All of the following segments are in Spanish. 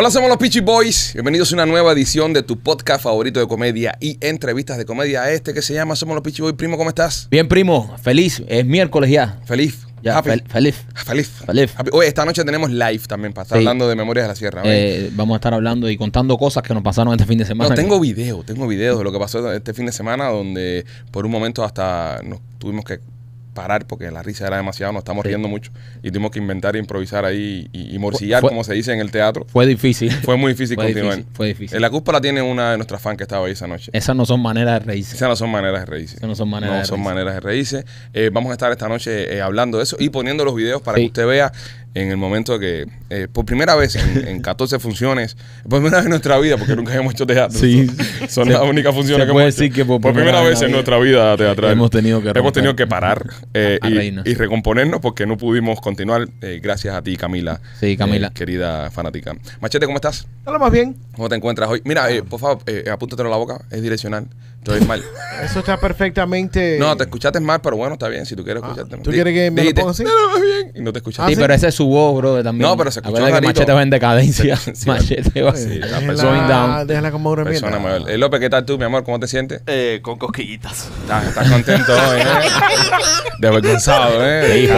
Hola, somos los Peachy Boys. Bienvenidos a una nueva edición de tu podcast favorito de comedia y entrevistas de comedia. Este que se llama Somos los Peachy Boys. Primo, ¿cómo estás? Bien, primo. Feliz. Es miércoles ya. Feliz. Ya, feliz. Feliz. Feliz. esta noche tenemos live también para estar hablando de Memorias de la Sierra. Eh, vamos a estar hablando y contando cosas que nos pasaron este fin de semana. no, tengo video, tengo videos de lo que pasó este fin de semana donde por un momento hasta nos tuvimos que parar porque la risa era demasiado, nos estamos riendo mucho y tuvimos que inventar, e improvisar ahí y, morcillar, como se dice en el teatro. Fue difícil. Fue muy difícil continuar. en La culpa tiene una de nuestras fans que estaba ahí esa noche. Esas no son maneras de reírse. Esas no son maneras de reírse. no son maneras de reírse. Eh, vamos a estar esta noche eh, hablando de eso y poniendo los videos para que usted vea en el momento que, eh, por primera vez en, 14 funciones, por primera vez en nuestra vida, porque nunca hemos hecho teatro. Sí. Son las únicas funciones que hemos decir Que por, primera, vez, en nuestra vida teatral. Hemos tenido que, hemos tenido que parar eh, y, recomponernos porque no pudimos continuar. Eh, gracias a ti, Camila. Sí, Camila. querida fanática. Machete, ¿cómo estás? Hola, más bien. ¿Cómo te encuentras hoy? Mira, por favor, apúntatelo a la boca, es direccional. Estoy mal. Eso está perfectamente. No, te escuchaste mal, pero bueno, está bien. Si tú quieres ah, escucharte mal. ¿Tú quieres que me lo ponga así? No, no, bien. Y no te escuchaste. sí, pero ese es su voz, bro. También. No, pero se escucha que Machete va en decadencia. machete va así. Déjala como una persona eh, López, ¿qué tal tú, mi amor? ¿Cómo te sientes? Eh, con cosquillitas. Estás contento hoy, ¿eh? cansado, ¿eh?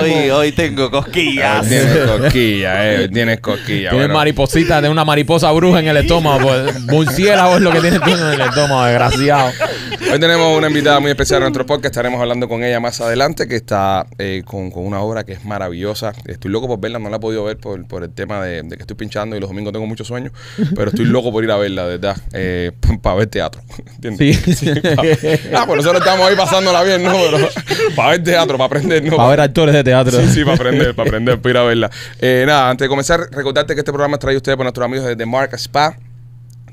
hoy, hoy tengo cosquillas. Tienes cosquillas, ¿eh? Tienes cosquillas. Tienes mariposita, De una mariposa bruja en el estómago. Pues, murciélago es lo que tienes tú en el estómago, gracia. Hoy tenemos una invitada muy especial a nuestro podcast. Estaremos hablando con ella más adelante, que está eh, con, una obra que es maravillosa. Estoy loco por verla, no la he podido ver por, el tema de, que estoy pinchando y los domingos tengo muchos sueños, pero estoy loco por ir a verla, de verdad, eh, para ver teatro. ¿Entiendes? Sí. ah, pues nosotros estamos ahí pasándola bien, ¿no? para ver teatro, para aprender, ¿no? Para, ver actores de teatro. Sí, sí, para aprender, para aprender, para ir a verla. Eh, nada, antes de comenzar, recordarte que este programa es traído a ustedes por nuestros amigos de The Mark Spa.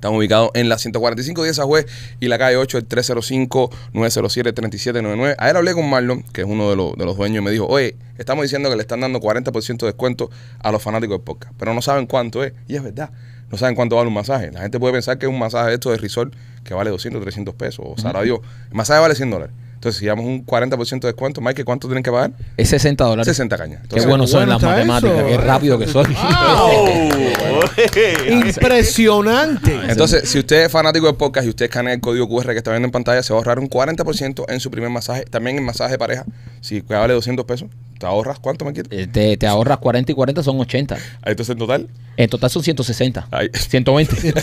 Estamos ubicados en la 145 de Juez y la calle 8, el 305-907-3799. Ayer hablé con Marlon, que es uno de, los, de los dueños, y me dijo, oye, estamos diciendo que le están dando 40% de descuento a los fanáticos de podcast, pero no saben cuánto es. Y es verdad, no saben cuánto vale un masaje. La gente puede pensar que es un masaje de esto de Risol, que vale 200, 300 pesos, o sea Dios. El masaje vale 100 dólares. Entonces, si damos un 40% de descuento, Mike, ¿cuánto tienen que pagar? Es 60 dólares. 60 cañas. qué bueno son las matemáticas, qué rápido que son. Impresionante. Entonces, si usted es fanático del podcast y usted escanea el código QR que está viendo en pantalla, se va a ahorrar un 40% en su primer masaje, también en masaje de pareja, si vale 200 pesos, ¿Te ahorras cuánto, me quieres? Eh, te, ahorras 40 y 40 son 80. Ah, es en total. En total son 160. 120.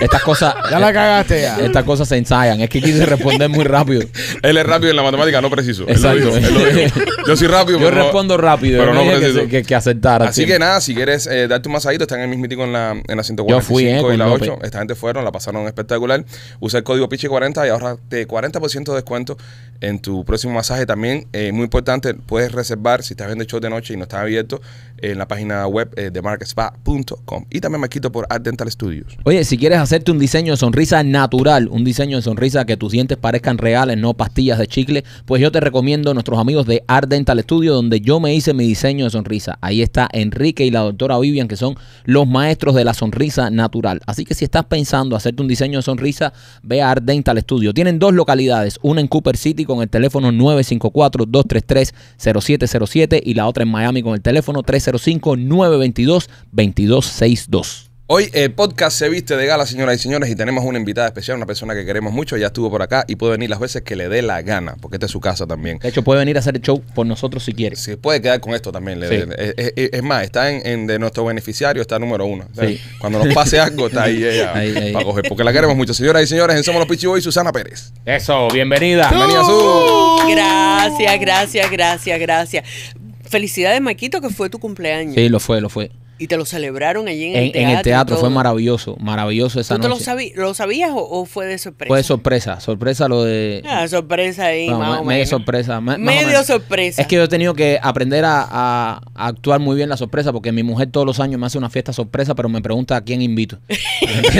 Estas cosas. Ya la eh, cagaste ya. Estas cosas se ensayan. Es que quise responder muy rápido. Él es rápido en la matemática, no preciso. Exacto. lo Yo soy rápido, Yo respondo rápido. Pero no preciso. Que, que, Así que nada, si quieres eh, darte un masajito, están en el mismitico en la, en la 145 Yo fui, eh, y la 8. Esta gente fueron, la pasaron espectacular. Usa el código PICHE40 y ahorrate 40% de descuento en tu próximo masaje también. Eh, eh, muy importante, puedes reservar si estás viendo el show de noche y no está abierto en la página web eh, de marketspa.com. Y también me quito por Art Dental Studios. Oye, si quieres hacerte un diseño de sonrisa natural, un diseño de sonrisa que tus dientes parezcan reales, no pastillas de chicle, pues yo te recomiendo a nuestros amigos de Art Dental Studio, donde yo me hice mi diseño de sonrisa. Ahí está Enrique y la doctora Vivian, que son los maestros de la sonrisa natural. Así que si estás pensando hacerte un diseño de sonrisa, ve a Art Dental Studio. Tienen dos localidades, una en Cooper City con el teléfono 954 233 0707 y la otra en Miami con el teléfono 305-922-2262. Hoy el eh, podcast se viste de gala, señoras y señores, y tenemos una invitada especial, una persona que queremos mucho, ya estuvo por acá y puede venir las veces que le dé la gana, porque esta es su casa también. De hecho, puede venir a hacer el show por nosotros si quiere. Se puede quedar con esto también. le- eh, eh, es, más, está en, de nuestro beneficiario, está número uno. Cuando nos pase algo, está ahí ella para coger, porque la queremos mucho. Señoras y señores, Somos los Pichiboy, Susana Pérez. Eso, bienvenida. Bienvenida, Su. Gracias, gracias, gracias, gracias. Felicidades, Maquito, que fue tu cumpleaños. Sí, lo fue, lo fue. Y te lo celebraron allí en, el teatro. En el teatro, fue maravilloso, maravilloso esa noche. Lo, lo, sabías o, fue de sorpresa? Fue de sorpresa, sorpresa lo de... Ah, sorpresa ahí, Medio sorpresa. medio sorpresa. Es que yo he tenido que aprender a, actuar muy bien la sorpresa porque mi mujer todos los años me hace una fiesta sorpresa, pero me pregunta a quién invito.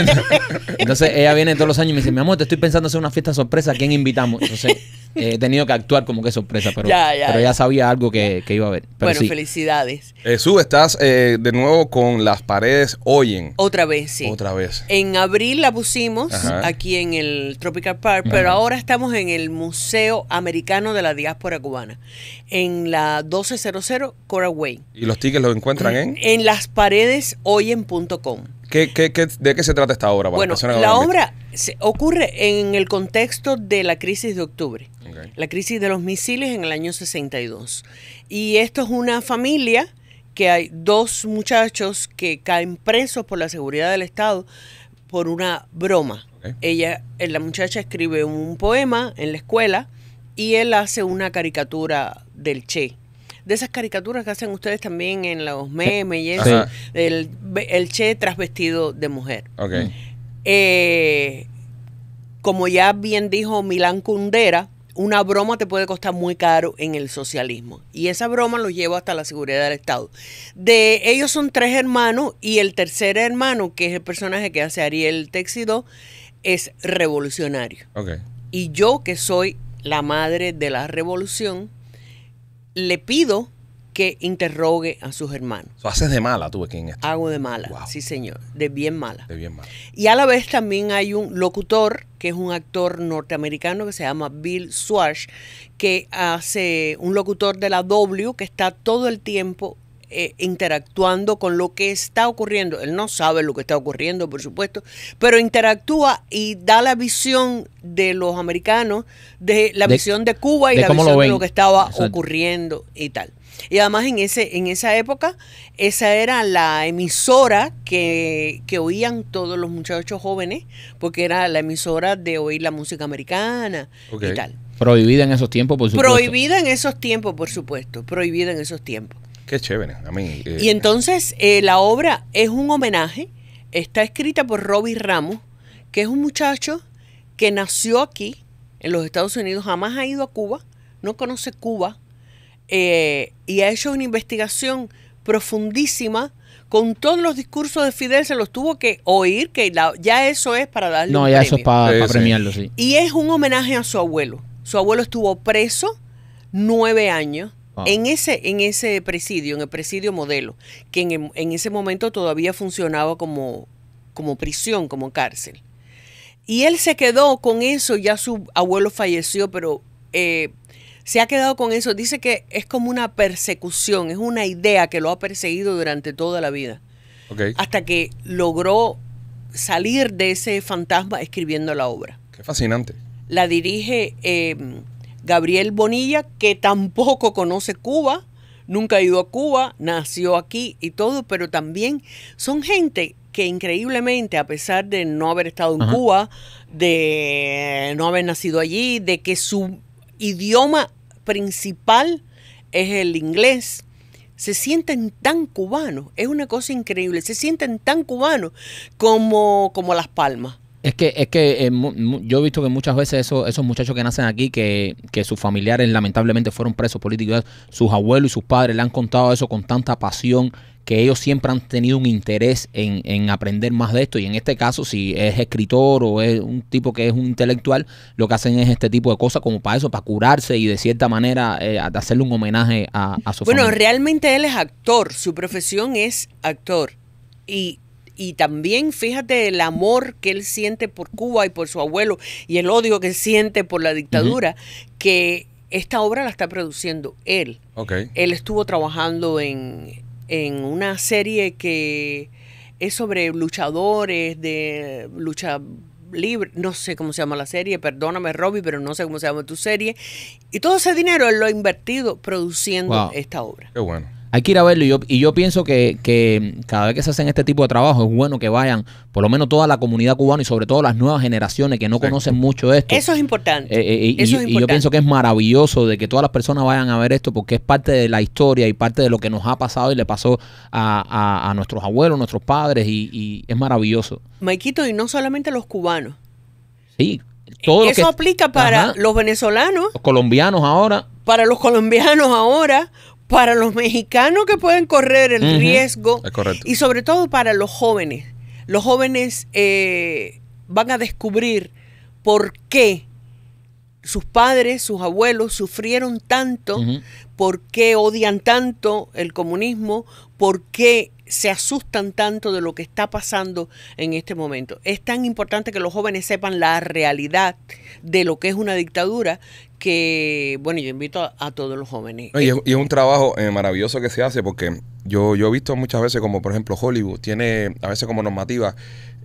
Entonces ella viene todos los años y me dice, mi amor, te estoy pensando hacer una fiesta sorpresa, ¿a quién invitamos? Entonces... Eh, he tenido que actuar como que sorpresa, pero ya, pero ya sabía algo que, iba a haber. bueno, felicidades. Jesús, estás eh, de nuevo con Las Paredes Oyen. Otra vez, sí. Otra vez. En abril la pusimos aquí en el Tropical Park, pero ahora estamos en el Museo Americano de la Diáspora Cubana, en la 1200 Coraway. ¿Y los tickets los encuentran en? En lasparedesoyen.com. ¿Qué, de qué se trata esta obra? bueno, la, obra ocurre en el contexto de la crisis de octubre, la crisis de los misiles en el año 62. Y esto es una familia que hay dos muchachos que caen presos por la seguridad del Estado por una broma. Ella, eh, la muchacha escribe un poema en la escuela y él hace una caricatura del Che. De esas caricaturas que hacen ustedes también en los memes y eso, el, Che trasvestido de mujer. Eh, como ya bien dijo Milán Kundera, una broma te puede costar muy caro en el socialismo. Y esa broma lo lleva hasta la seguridad del Estado. De ellos son tres hermanos y el tercer hermano, que es el personaje que hace Ariel Texido, es revolucionario. Y yo, que soy la madre de la revolución, le pido que interrogue a sus hermanos. haces de mala tú aquí en esto. Hago de mala, sí señor, de bien mala. De bien mala. Y a la vez también hay un locutor, que es un actor norteamericano que se llama Bill Swash, que hace un locutor de la W que está todo el tiempo eh, interactuando con lo que está ocurriendo. Él no sabe lo que está ocurriendo, por supuesto, pero interactúa y da la visión de los americanos, de la visión de Cuba y la visión de lo que estaba ocurriendo y tal. Y además en, ese, en esa época, esa era la emisora que, oían todos los muchachos jóvenes, porque era la emisora de oír la música americana y tal. Prohibida en esos tiempos, por supuesto. Prohibida en esos tiempos, por supuesto. Prohibida en esos tiempos. Qué chévere. A mí, eh, Y entonces eh, la obra es un homenaje. Está escrita por Robbie Ramos, que es un muchacho que nació aquí, en los Estados Unidos, jamás ha ido a Cuba, no conoce Cuba, eh, y ha hecho una investigación profundísima con todos los discursos de Fidel se los tuvo que oír, que ya eso es para darle No, ya eso es para premiarlo, sí. Y es un homenaje a su abuelo. Su abuelo estuvo preso nueve años en, ese, en ese presidio, en el presidio modelo, que en, ese momento todavía funcionaba como, como prisión, como cárcel. Y él se quedó con eso, ya su abuelo falleció, pero eh, se ha quedado con eso. Dice que es como una persecución, es una idea que lo ha perseguido durante toda la vida. Hasta que logró salir de ese fantasma escribiendo la obra. Qué fascinante. La dirige em, Gabriel Bonilla, que tampoco conoce Cuba, nunca ha ido a Cuba, nació aquí y todo, pero también son gente que increíblemente, a pesar de no haber estado en Cuba, de no haber nacido allí, de que su idioma principal es el inglés. Se sienten tan cubanos, es una cosa increíble, se sienten tan cubanos como, como Las Palmas. Es que, es que eh, yo he visto que muchas veces esos, esos muchachos que nacen aquí, que, que, sus familiares lamentablemente fueron presos políticos, sus abuelos y sus padres le han contado eso con tanta pasión que ellos siempre han tenido un interés en, aprender más de esto y en este caso si es escritor o es un tipo que es un intelectual, lo que hacen es este tipo de cosas como para eso, para curarse y de cierta manera eh, hacerle un homenaje a, su Bueno, realmente él es actor, su profesión es actor y también fíjate el amor que él siente por Cuba y por su abuelo y el odio que siente por la dictadura, que esta obra la está produciendo él. Ok. Él estuvo trabajando en, en una serie que es sobre luchadores de lucha libre, no sé cómo se llama la serie, perdóname Robbie, pero no sé cómo se llama tu serie. Y todo ese dinero él lo ha invertido produciendo esta obra. Qué bueno. Hay que ir a verlo. Y yo, y yo pienso que, cada vez que se hacen este tipo de trabajo, es bueno que vayan, por lo menos toda la comunidad cubana y sobre todo las nuevas generaciones que no conocen mucho esto. Eso es importante. Eh, eh, y, yo pienso que es maravilloso de que todas las personas vayan a ver esto porque es parte de la historia y parte de lo que nos ha pasado y le pasó a, nuestros abuelos, nuestros padres, y, es maravilloso. Maikito, y no solamente los cubanos. Sí, todo eso aplica para los venezolanos. Los colombianos ahora. Para los colombianos ahora, para los mexicanos que pueden correr el riesgo y sobre todo para los jóvenes. Los jóvenes eh, van a descubrir por qué sus padres, sus abuelos sufrieron tanto, por qué odian tanto el comunismo, por qué se asustan tanto de lo que está pasando en este momento. Es tan importante que los jóvenes sepan la realidad de lo que es una dictadura que, bueno, yo invito a, todos los jóvenes. Eh, y es, un trabajo eh, maravilloso que se hace porque yo, yo he visto muchas veces como, por ejemplo, Hollywood tiene a veces como normativa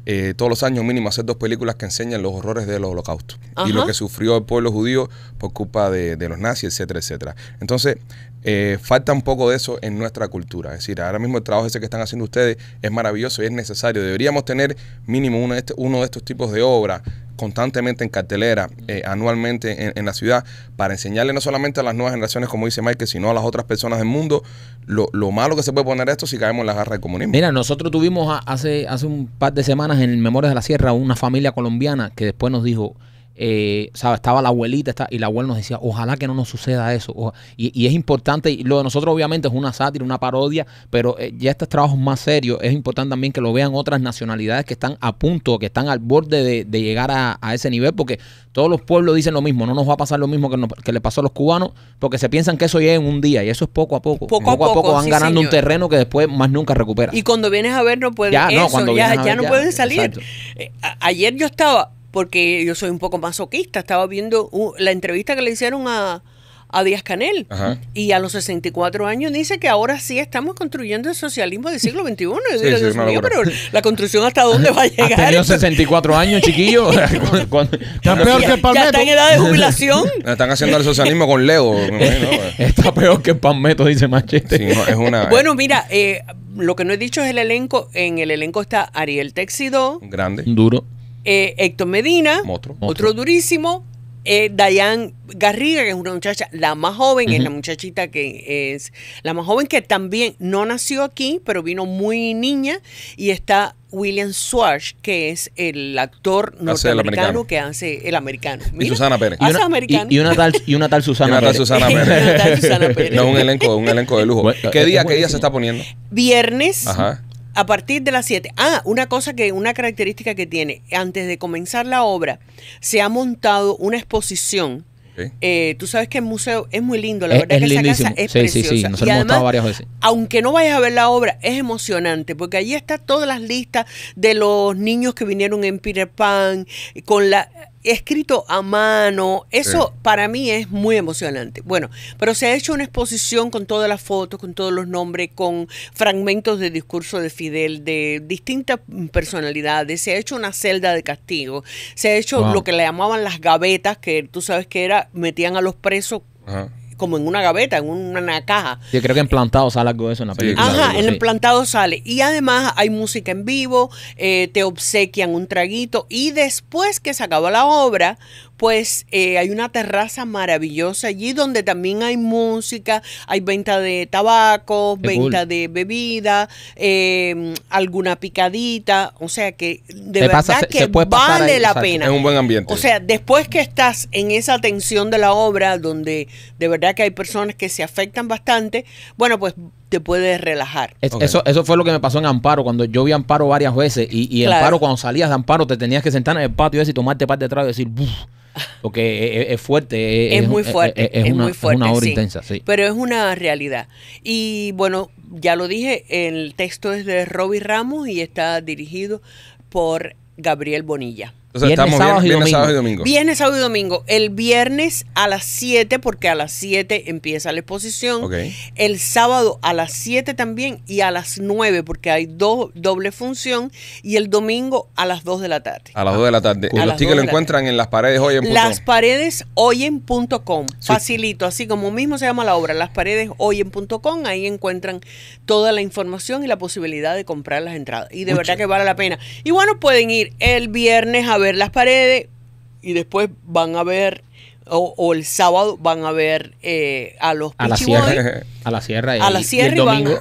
eh, todos los años mínimo hacer dos películas que enseñan los horrores del holocausto y lo que sufrió el pueblo judío por culpa de, de, los nazis, etcétera, etcétera. Entonces, eh, falta un poco de eso en nuestra cultura. Es decir, ahora mismo el trabajo ese que están haciendo ustedes es maravilloso y es necesario. Deberíamos tener mínimo uno de, este, estos tipos de obras constantemente en cartelera, eh, anualmente en, la ciudad, para enseñarle no solamente a las nuevas generaciones, como dice Mike, sino a las otras personas del mundo, lo, malo que se puede poner esto si caemos en la garra del comunismo. Mira, nosotros tuvimos hace, hace un par de semanas en Memorias de la Sierra una familia colombiana que después nos dijo, eh, Estaba la abuelita y la abuela nos decía, ojalá que no nos suceda eso. y, es importante, y lo de nosotros obviamente es una sátira, una parodia, pero eh, ya estos trabajos más serios, es importante también que lo vean otras nacionalidades que están a punto, que están al borde de, llegar a, ese nivel, porque todos los pueblos dicen lo mismo, no nos va a pasar lo mismo que, le pasó a los cubanos, porque se piensan que eso llega en un día, y eso es poco a poco. Poco, a poco, van ganando un terreno que después más nunca recuperan. Y cuando vienes a ver no pueden, ya, ya, no pueden salir. Eh, ayer yo estaba porque yo soy un poco masoquista. Estaba viendo uh, la entrevista que le hicieron a, Díaz Canel. Y a los 64 años dice que ahora sí estamos construyendo el socialismo del siglo XXI. pero la construcción hasta dónde va a llegar. ¿Has 64 años, chiquillo? está peor que Palmetto. está en edad de jubilación. Están haciendo el socialismo con Lego. Pues. está peor que Palmetto, dice Machete. Eh. bueno, mira, eh, lo que no he dicho es el elenco. En el elenco está Ariel Texido. Grande. Duro. Eh, Héctor Medina, otro, durísimo. Eh, Diane Garriga, que es una muchacha, la más joven, es la muchachita que es la más joven, que también no nació aquí, pero vino muy niña, y está William Swash que es el actor norteamericano que hace el americano. y Susana Pérez. y una, tal, y una tal Susana, Pérez. Susana un elenco, un elenco de lujo. Eh, ¿Qué día, qué día se está poniendo? Viernes. Ajá a partir de las 7. Ah, una cosa que, una característica que tiene, antes de comenzar la obra, se ha montado una exposición. Eh, tú sabes que el museo es muy lindo, la verdad es que esa casa es preciosa. Sí, sí, Nos y además, varias veces. Aunque no vayas a ver la obra, es emocionante, porque allí está todas las listas de los niños que vinieron en Peter Pan, con la escrito a mano. Eso para mí es muy emocionante. Bueno, pero se ha hecho una exposición con todas las fotos, con todos los nombres, con fragmentos de discurso de Fidel, de distintas personalidades. Se ha hecho una celda de castigo. Se ha hecho lo que le llamaban las gavetas, que tú sabes que era, metían a los presos como en una gaveta, en una caja. Yo creo que en plantado sale algo de eso en la película. Ajá, en plantado sale. Y además hay música en vivo, eh, te obsequian un traguito y después que se acaba la obra, pues eh, hay una terraza maravillosa allí donde también hay música, hay venta de tabaco, venta de bebida, em, alguna picadita, o sea que de verdad que vale la pena. Es un buen ambiente. O sea, después que estás en esa tensión de la obra donde de verdad que hay personas que se afectan bastante, bueno, pues te puedes relajar. eso, eso fue lo que me pasó en Amparo, cuando yo vi Amparo varias veces y, y Amparo, cuando salías de Amparo, te tenías que sentar en el patio y tomarte parte de atrás y decir, Buf, porque e, e, es, fuerte. E, es, muy fuerte. Es, una, muy hora intensa, Pero es una realidad. Y bueno, ya lo dije, el texto es de Robbie Ramos y está dirigido por Gabriel Bonilla. Entonces viernes, estamos sábado, sábado, y domingo. Viernes, sábado y domingo. El viernes a las 7, porque a las 7 empieza la exposición. El sábado a las 7 también y a las 9, porque hay doble función. Y el domingo a las 2 de la tarde. A las 2 de la tarde. Y los tickets lo encuentran en las paredes hoy en Las paredes Facilito, así como mismo se llama la obra, las paredes hoyen.com. Ahí encuentran toda la información y la posibilidad de comprar las entradas. Y de verdad que vale la pena. Y bueno, pueden ir el viernes a a ver las paredes y después van a ver o, el sábado van a ver eh, a los a la sierra a la sierra y, van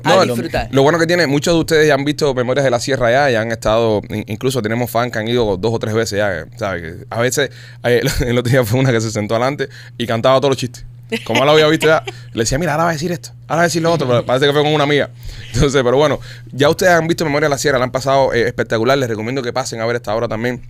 a, disfrutar lo, bueno que tiene muchos de ustedes ya han visto memorias de la sierra ya y han estado incluso tenemos fans que han ido dos o tres veces ya eh, a veces eh, el otro día fue una que se sentó adelante y cantaba todos los chistes como lo había visto ya, le decía, mira, ahora va a decir esto, ahora va a decir lo otro, pero parece que fue con una mía Entonces, pero bueno, ya ustedes han visto Memorias de la Sierra, la han pasado espectacular, les recomiendo que pasen a ver esta obra también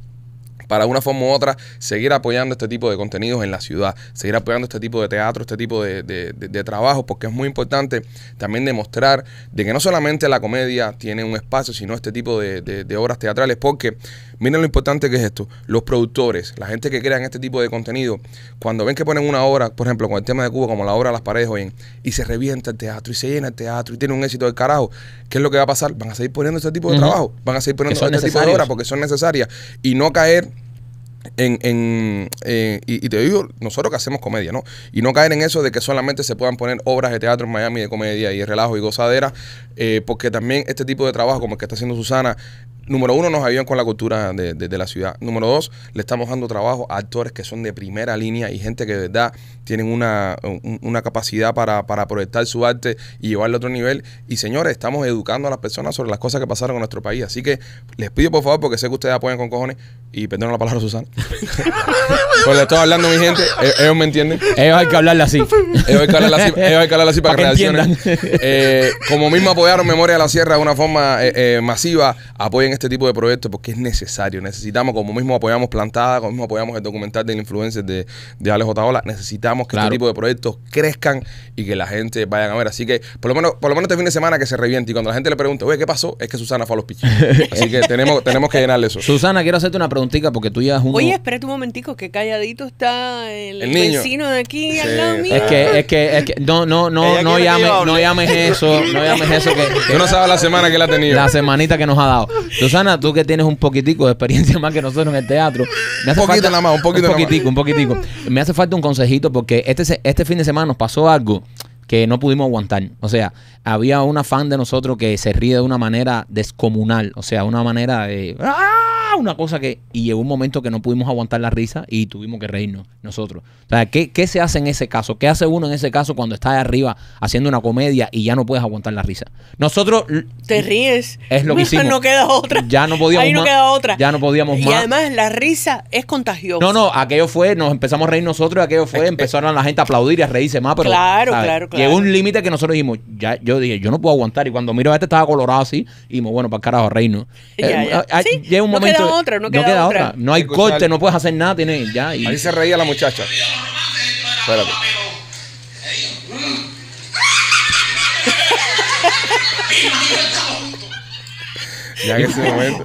para una forma u otra seguir apoyando este tipo de contenidos en la ciudad, seguir apoyando este tipo de teatro, este tipo de, trabajo porque es muy importante también demostrar de que no solamente la comedia tiene un espacio, sino este tipo de, obras teatrales, porque miren lo importante que es esto, los productores, la gente que crean este tipo de contenido, cuando ven que ponen una obra, por ejemplo, con el tema de Cuba, como la obra Las paredes, hoy, y se revienta el teatro, y se llena el teatro, y tiene un éxito del carajo, ¿qué es lo que va a pasar? Van a seguir poniendo este tipo de trabajo, van a seguir poniendo este tipo de obras porque son necesarias, y no caer y, te digo, nosotros que hacemos comedia, ¿no? Y no caer en eso de que solamente se puedan poner obras de teatro en Miami de comedia y relajo y gozadera, eh, porque también este tipo de trabajo, como el que está haciendo Susana, número uno, nos ayudan con la cultura de, la ciudad. Número dos, le estamos dando trabajo a actores que son de primera línea y gente que de verdad tienen una, capacidad para, proyectar su arte y llevarlo a otro nivel. Y señores, estamos educando a las personas sobre las cosas que pasaron en nuestro país. Así que les pido por favor, porque sé que ustedes apoyan con cojones, y perdón la palabra Susana, pues le estoy hablando mi gente, e-, ellos me entienden. Ellos hay que hablarla así. Ellos hay que hablarla así, para, que, eh, como mismo apoyaron Memoria de la Sierra de una forma eh, eh, masiva, apoyen este tipo de proyectos porque es necesario. Necesitamos, como mismo apoyamos Plantada, como mismo apoyamos el documental del influencer de, de Alex necesitamos que este tipo de proyectos crezcan y que la gente vayan a ver. Así que, por lo menos, por lo menos este fin de semana que se reviente y cuando la gente le pregunte, oye, ¿qué pasó? Es que Susana fue a los pichos. Así que tenemos, tenemos que llenarle eso. Susana, quiero hacerte una preguntita porque tú ya es un Espera espérate un momentico, que calladito está el, vecino de aquí al lado mío. Es que, es que, es que, no, no, no, no llames, no llames eso, no llames eso que, no la semana que la ha tenido. la semanita que nos ha dado. Susana, tú que tienes un poquitico de experiencia más que nosotros en el teatro. Un poquito nada más, un poquito poquitico, un poquitico. Me hace falta un consejito porque este, este fin de semana nos pasó algo que no pudimos aguantar. O sea, había una fan de nosotros que se ríe de una manera descomunal. O sea, una manera de... ¡Ah! una cosa que... Y llegó un momento que no pudimos aguantar la risa y tuvimos que reírnos nosotros. O sea, ¿qué, se hace en ese caso? ¿Qué hace uno en ese caso cuando está de arriba haciendo una comedia y ya no puedes aguantar la risa? Nosotros... Te ríes. Es lo que hicimos. no queda otra. Ya no podíamos más, otra. Ya no podíamos más. Y además la risa es contagiosa. No, no, aquello fue... Nos empezamos a reír nosotros y aquello fue... empezaron la gente a aplaudir y a reírse más, pero... Claro, claro, claro. Llegó un límite que nosotros dijimos... Ya, yo dije, yo no puedo aguantar. Y cuando miro a este estaba colorado así y bueno, para carajo, reírnos. Eh, ah, ah, llega un momento otra, no queda, otra. No hay corte, no puedes hacer nada. Ahí se reía la muchacha.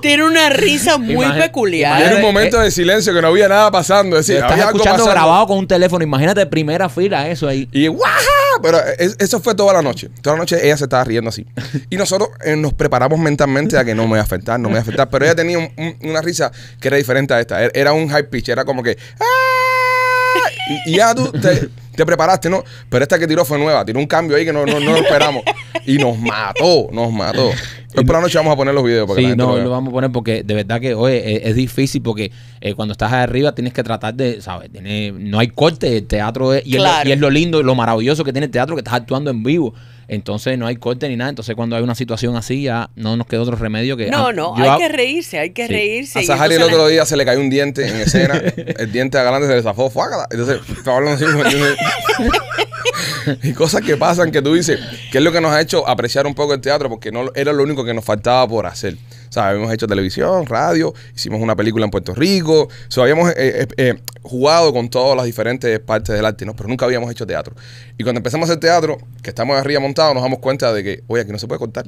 Tiene una risa muy peculiar. Era un momento de silencio que no había nada pasando. decir, estás escuchando grabado con un teléfono. Imagínate primera fila eso ahí. Y ¡guaja! pero eh, eso fue toda la noche. Toda la noche ella se estaba riendo así. Y nosotros eh, nos preparamos mentalmente a que no me voy a afectar, no me voy a afectar. Pero ella tenía una risa que era diferente a esta. Er, era- un high pitch, era como que. Ah", y ya tú te, te preparaste, ¿no? Pero esta que tiró fue nueva, tiró un cambio ahí que no, no, no lo esperamos. Y nos mató, nos mató. Hoy por la noche vamos a poner los videos. Para sí, que no, lo, vamos a poner porque de verdad que hoy es, difícil porque eh, cuando estás arriba tienes que tratar de, ¿sabes? no hay corte, el teatro es y, es, lo lindo lo maravilloso que tiene el teatro que estás actuando en vivo. Entonces no hay corte ni nada. Entonces cuando hay una situación así ya no nos queda otro remedio que... No, ah, no, hay que reírse, hay que reírse. A Sahari el otro día se le cayó un diente en escena. el diente adelante se le zafó. Entonces y cosas que pasan que tú dices, que es lo que nos ha hecho apreciar un poco el teatro porque no era lo único que nos faltaba por hacer. O sea, habíamos hecho televisión, radio, hicimos una película en Puerto Rico. O sea, habíamos eh, eh, eh, jugado con todas las diferentes partes del arte, ¿no? Pero nunca habíamos hecho teatro. Y cuando empezamos a hacer teatro, que estamos arriba montados, nos damos cuenta de que, oye, aquí no se puede contar,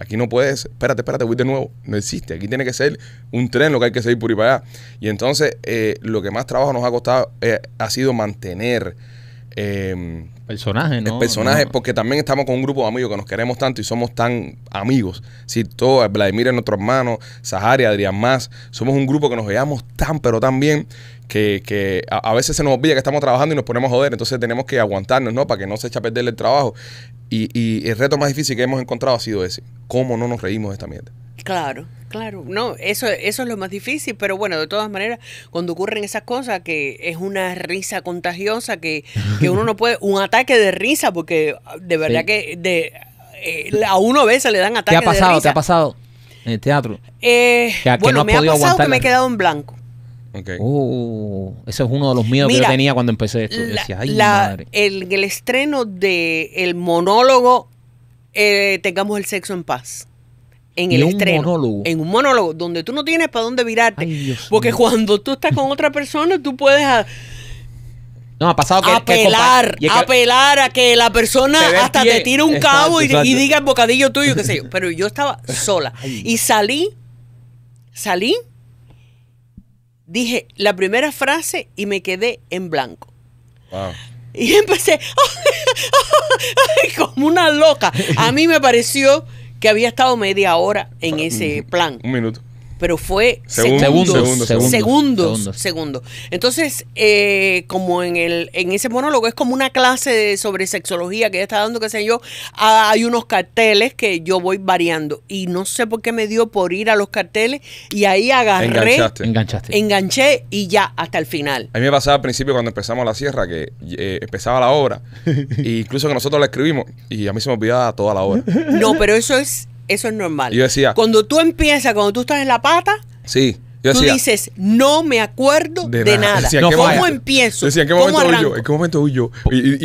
Aquí no puedes, espérate, espérate, voy de nuevo. No existe. Aquí tiene que ser un tren lo que hay que seguir por ahí para allá. Y entonces, lo que más trabajo nos ha costado ha sido mantener em, personaje, ¿no? El personaje, porque también estamos con un grupo de amigos que nos queremos tanto y somos tan amigos. Si todo, Vladimir es nuestro hermano, Sahari, Adrián Más, somos un grupo que nos veamos tan, pero tan bien, que, que a, veces se nos olvida que estamos trabajando y nos ponemos a joder, entonces tenemos que aguantarnos, ¿no? Para que no se eche a perder el trabajo. Y, y el reto más difícil que hemos encontrado ha sido ese, cómo no nos reímos de esta mierda. Claro. Claro, no, eso, eso es lo más difícil, pero bueno, de todas maneras, cuando ocurren esas cosas, que es una risa contagiosa, que, uno no puede, un ataque de risa, porque ah, de verdad que de, eh, a uno a veces le dan ataques ¿Te ha pasado, te ha pasado en el teatro? Eh, bueno, me ha pasado que me he quedado en blanco. Uh, eso es uno de los miedos que yo tenía cuando empecé esto. El, estreno del el monólogo eh, Tengamos el sexo en paz en el un Monólogo. En un monólogo, donde tú no tienes para dónde virarte. porque cuando tú estás con otra persona, tú puedes... no, ha pasado apelar, apelar a que la persona hasta te tire un cabo y, diga el bocadillo tuyo, qué sé yo. Pero yo estaba sola y salí, salí, dije la primera frase y me quedé en blanco. Y empecé como una loca. A mí me pareció que había estado media hora en ese plan. Un minuto pero fue segundos, segundos, segundos, Entonces, eh, como en el en ese monólogo es como una clase de, sobre sexología que ella está dando, qué sé yo, ah, hay unos carteles que yo voy variando y no sé por qué me dio por ir a los carteles y ahí agarré, enganchaste, enganchaste. enganché y ya hasta el final. A mí me pasaba al principio cuando empezamos la sierra que eh, empezaba la obra, e incluso que nosotros la escribimos y a mí se me olvidaba toda la obra. No, pero eso es eso es normal. Yo decía. Cuando tú empiezas, cuando tú estás en la pata. Sí. tú dices, no me acuerdo de, nada. ¿Cómo empiezo? ¿en qué momento huyo? ¿En qué momento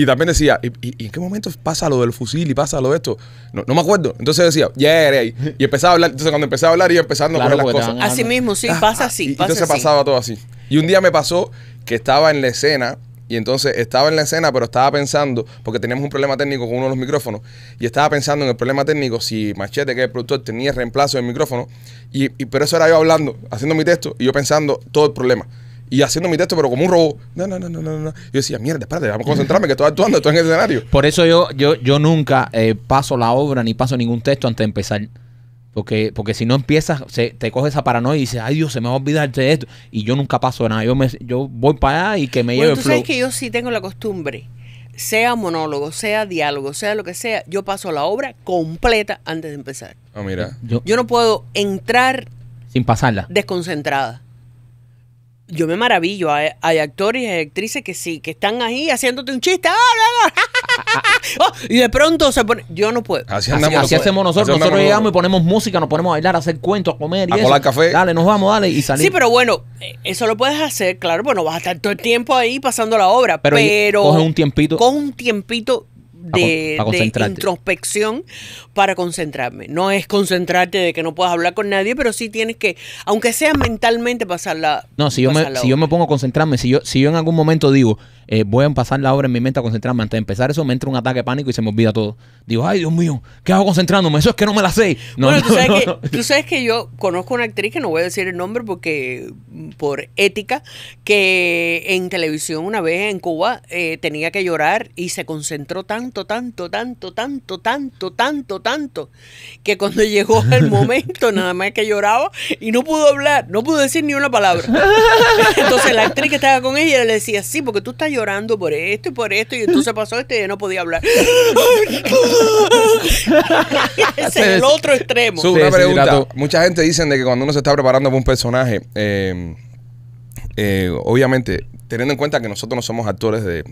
Y, también decía, ¿y, en qué momento pasa lo del fusil y pasa lo de esto? No, me acuerdo. Entonces decía, ya yeah, ahí Y empezaba a hablar. Entonces cuando empecé a hablar, iba empezando a las cosas. Así mismo, sí, ah, pasa ah, así. entonces pasaba todo así. Y un día me pasó que estaba en la escena y entonces estaba en la escena, pero estaba pensando, porque teníamos un problema técnico con uno de los micrófonos, y estaba pensando en el problema técnico si Machete, que es el productor, tenía reemplazo del micrófono. Y, y, pero eso era yo hablando, haciendo mi texto, y yo pensando todo el problema. Y haciendo mi texto, pero como un robot. No, no, no, no, no. Yo decía, mierda, espérate, vamos a concentrarme, que estoy actuando, estoy en el escenario. Por eso yo, yo, yo nunca eh, paso la obra ni paso ningún texto antes de empezar. Porque, si no empiezas, te coge esa paranoia y dices, ay Dios, se me va a olvidar de esto. Y yo nunca paso nada. Yo, me, yo voy para allá y que me lleve tú el flow. sabes que yo sí tengo la costumbre, sea monólogo, sea diálogo, sea lo que sea, yo paso la obra completa antes de empezar. Ah, mira. Yo, no puedo entrar... Sin pasarla. Desconcentrada yo me maravillo. Hay, actores y actrices que sí, que están ahí haciéndote un chiste. ¡Ah, no, no! Oh, y de pronto se pone. Yo no puedo. Así, hacemos pues. nosotros. nosotros llegamos y ponemos música, nos ponemos a bailar, a hacer cuentos, a comer y a eso. café. Dale, nos vamos, dale y salimos. Sí, pero bueno, eso lo puedes hacer, claro, bueno, vas a estar todo el tiempo ahí pasando la obra. Pero, pero coge un tiempito. Coge un tiempito de, introspección para concentrarme. No es concentrarte de que no puedas hablar con nadie, pero sí tienes que, aunque sea mentalmente, pasarla. No, si, yo me, si yo me pongo a concentrarme, si yo, si en algún momento digo, eh, voy a pasar la obra en mi mente a concentrarme, antes de empezar eso me entra un ataque de pánico y se me olvida todo. Digo, ay Dios mío, ¿qué hago concentrándome? Eso es que no me la sé. tú, sabes que, yo conozco una actriz que no voy a decir el nombre porque por ética, que en televisión una vez en Cuba eh, tenía que llorar y se concentró tanto tanto, tanto, tanto, tanto, tanto, tanto, tanto, que cuando llegó el momento nada más que lloraba y no pudo hablar, no pudo decir ni una palabra. Entonces la actriz que estaba con ella le decía, sí, porque tú estás llorando por esto y por esto, y entonces pasó esto y ella no podía hablar. es el otro extremo. Mucha gente dice de que cuando uno se está preparando para un personaje, eh, eh, obviamente teniendo en cuenta que nosotros no somos actores de,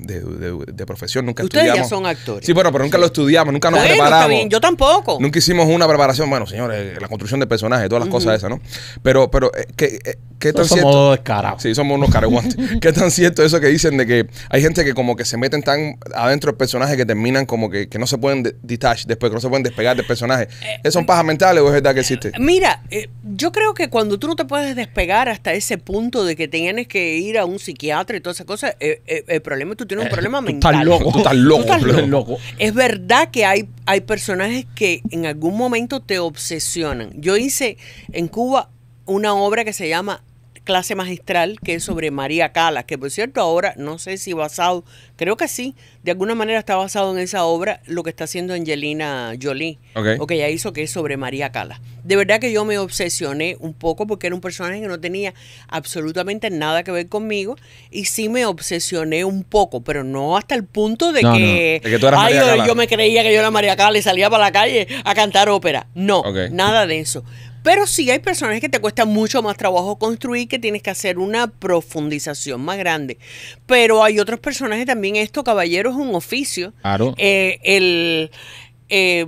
profesión, nunca Ustedes ya son actores. Sí, bueno, pero nunca lo estudiamos, nunca nos preparamos. yo tampoco. Nunca hicimos una preparación, bueno, señores, la construcción de personajes, todas las cosas esas, ¿no? Pero, pero, eh, ¿qué, eh, tan qué Somos todos dos Sí, somos unos caraguantes. ¿Qué tan cierto eso que dicen de que hay gente que como que se meten tan adentro del personaje que terminan como que, no se pueden detach después, que no se pueden despegar del personaje? Eh, ¿Es ¿Son paja mentales o es verdad que existe? Mira, yo creo que cuando tú no te puedes despegar hasta ese punto de que tienes que ir a un psiquiatra, y todas esas cosas, eh, eh, el problema, tú tienes un eh, problema mental. loco, estás loco, loco. Es verdad que hay, hay personajes que en algún momento te obsesionan. Yo hice en Cuba una obra que se llama clase magistral que es sobre María Calas, que por cierto ahora no sé si basado, creo que sí, de alguna manera está basado en esa obra lo que está haciendo Angelina Jolie, o que ella hizo que es sobre María Calas. De verdad que yo me obsesioné un poco porque era un personaje que no tenía absolutamente nada que ver conmigo y sí me obsesioné un poco, pero no hasta el punto de que, yo, me creía que yo era María Calas y salía para la calle a cantar ópera. No, nada de eso. Pero sí hay personajes que te cuesta mucho más trabajo construir, que tienes que hacer una profundización más grande. Pero hay otros personajes también, esto, caballero, es un oficio. Claro. Eh, eh,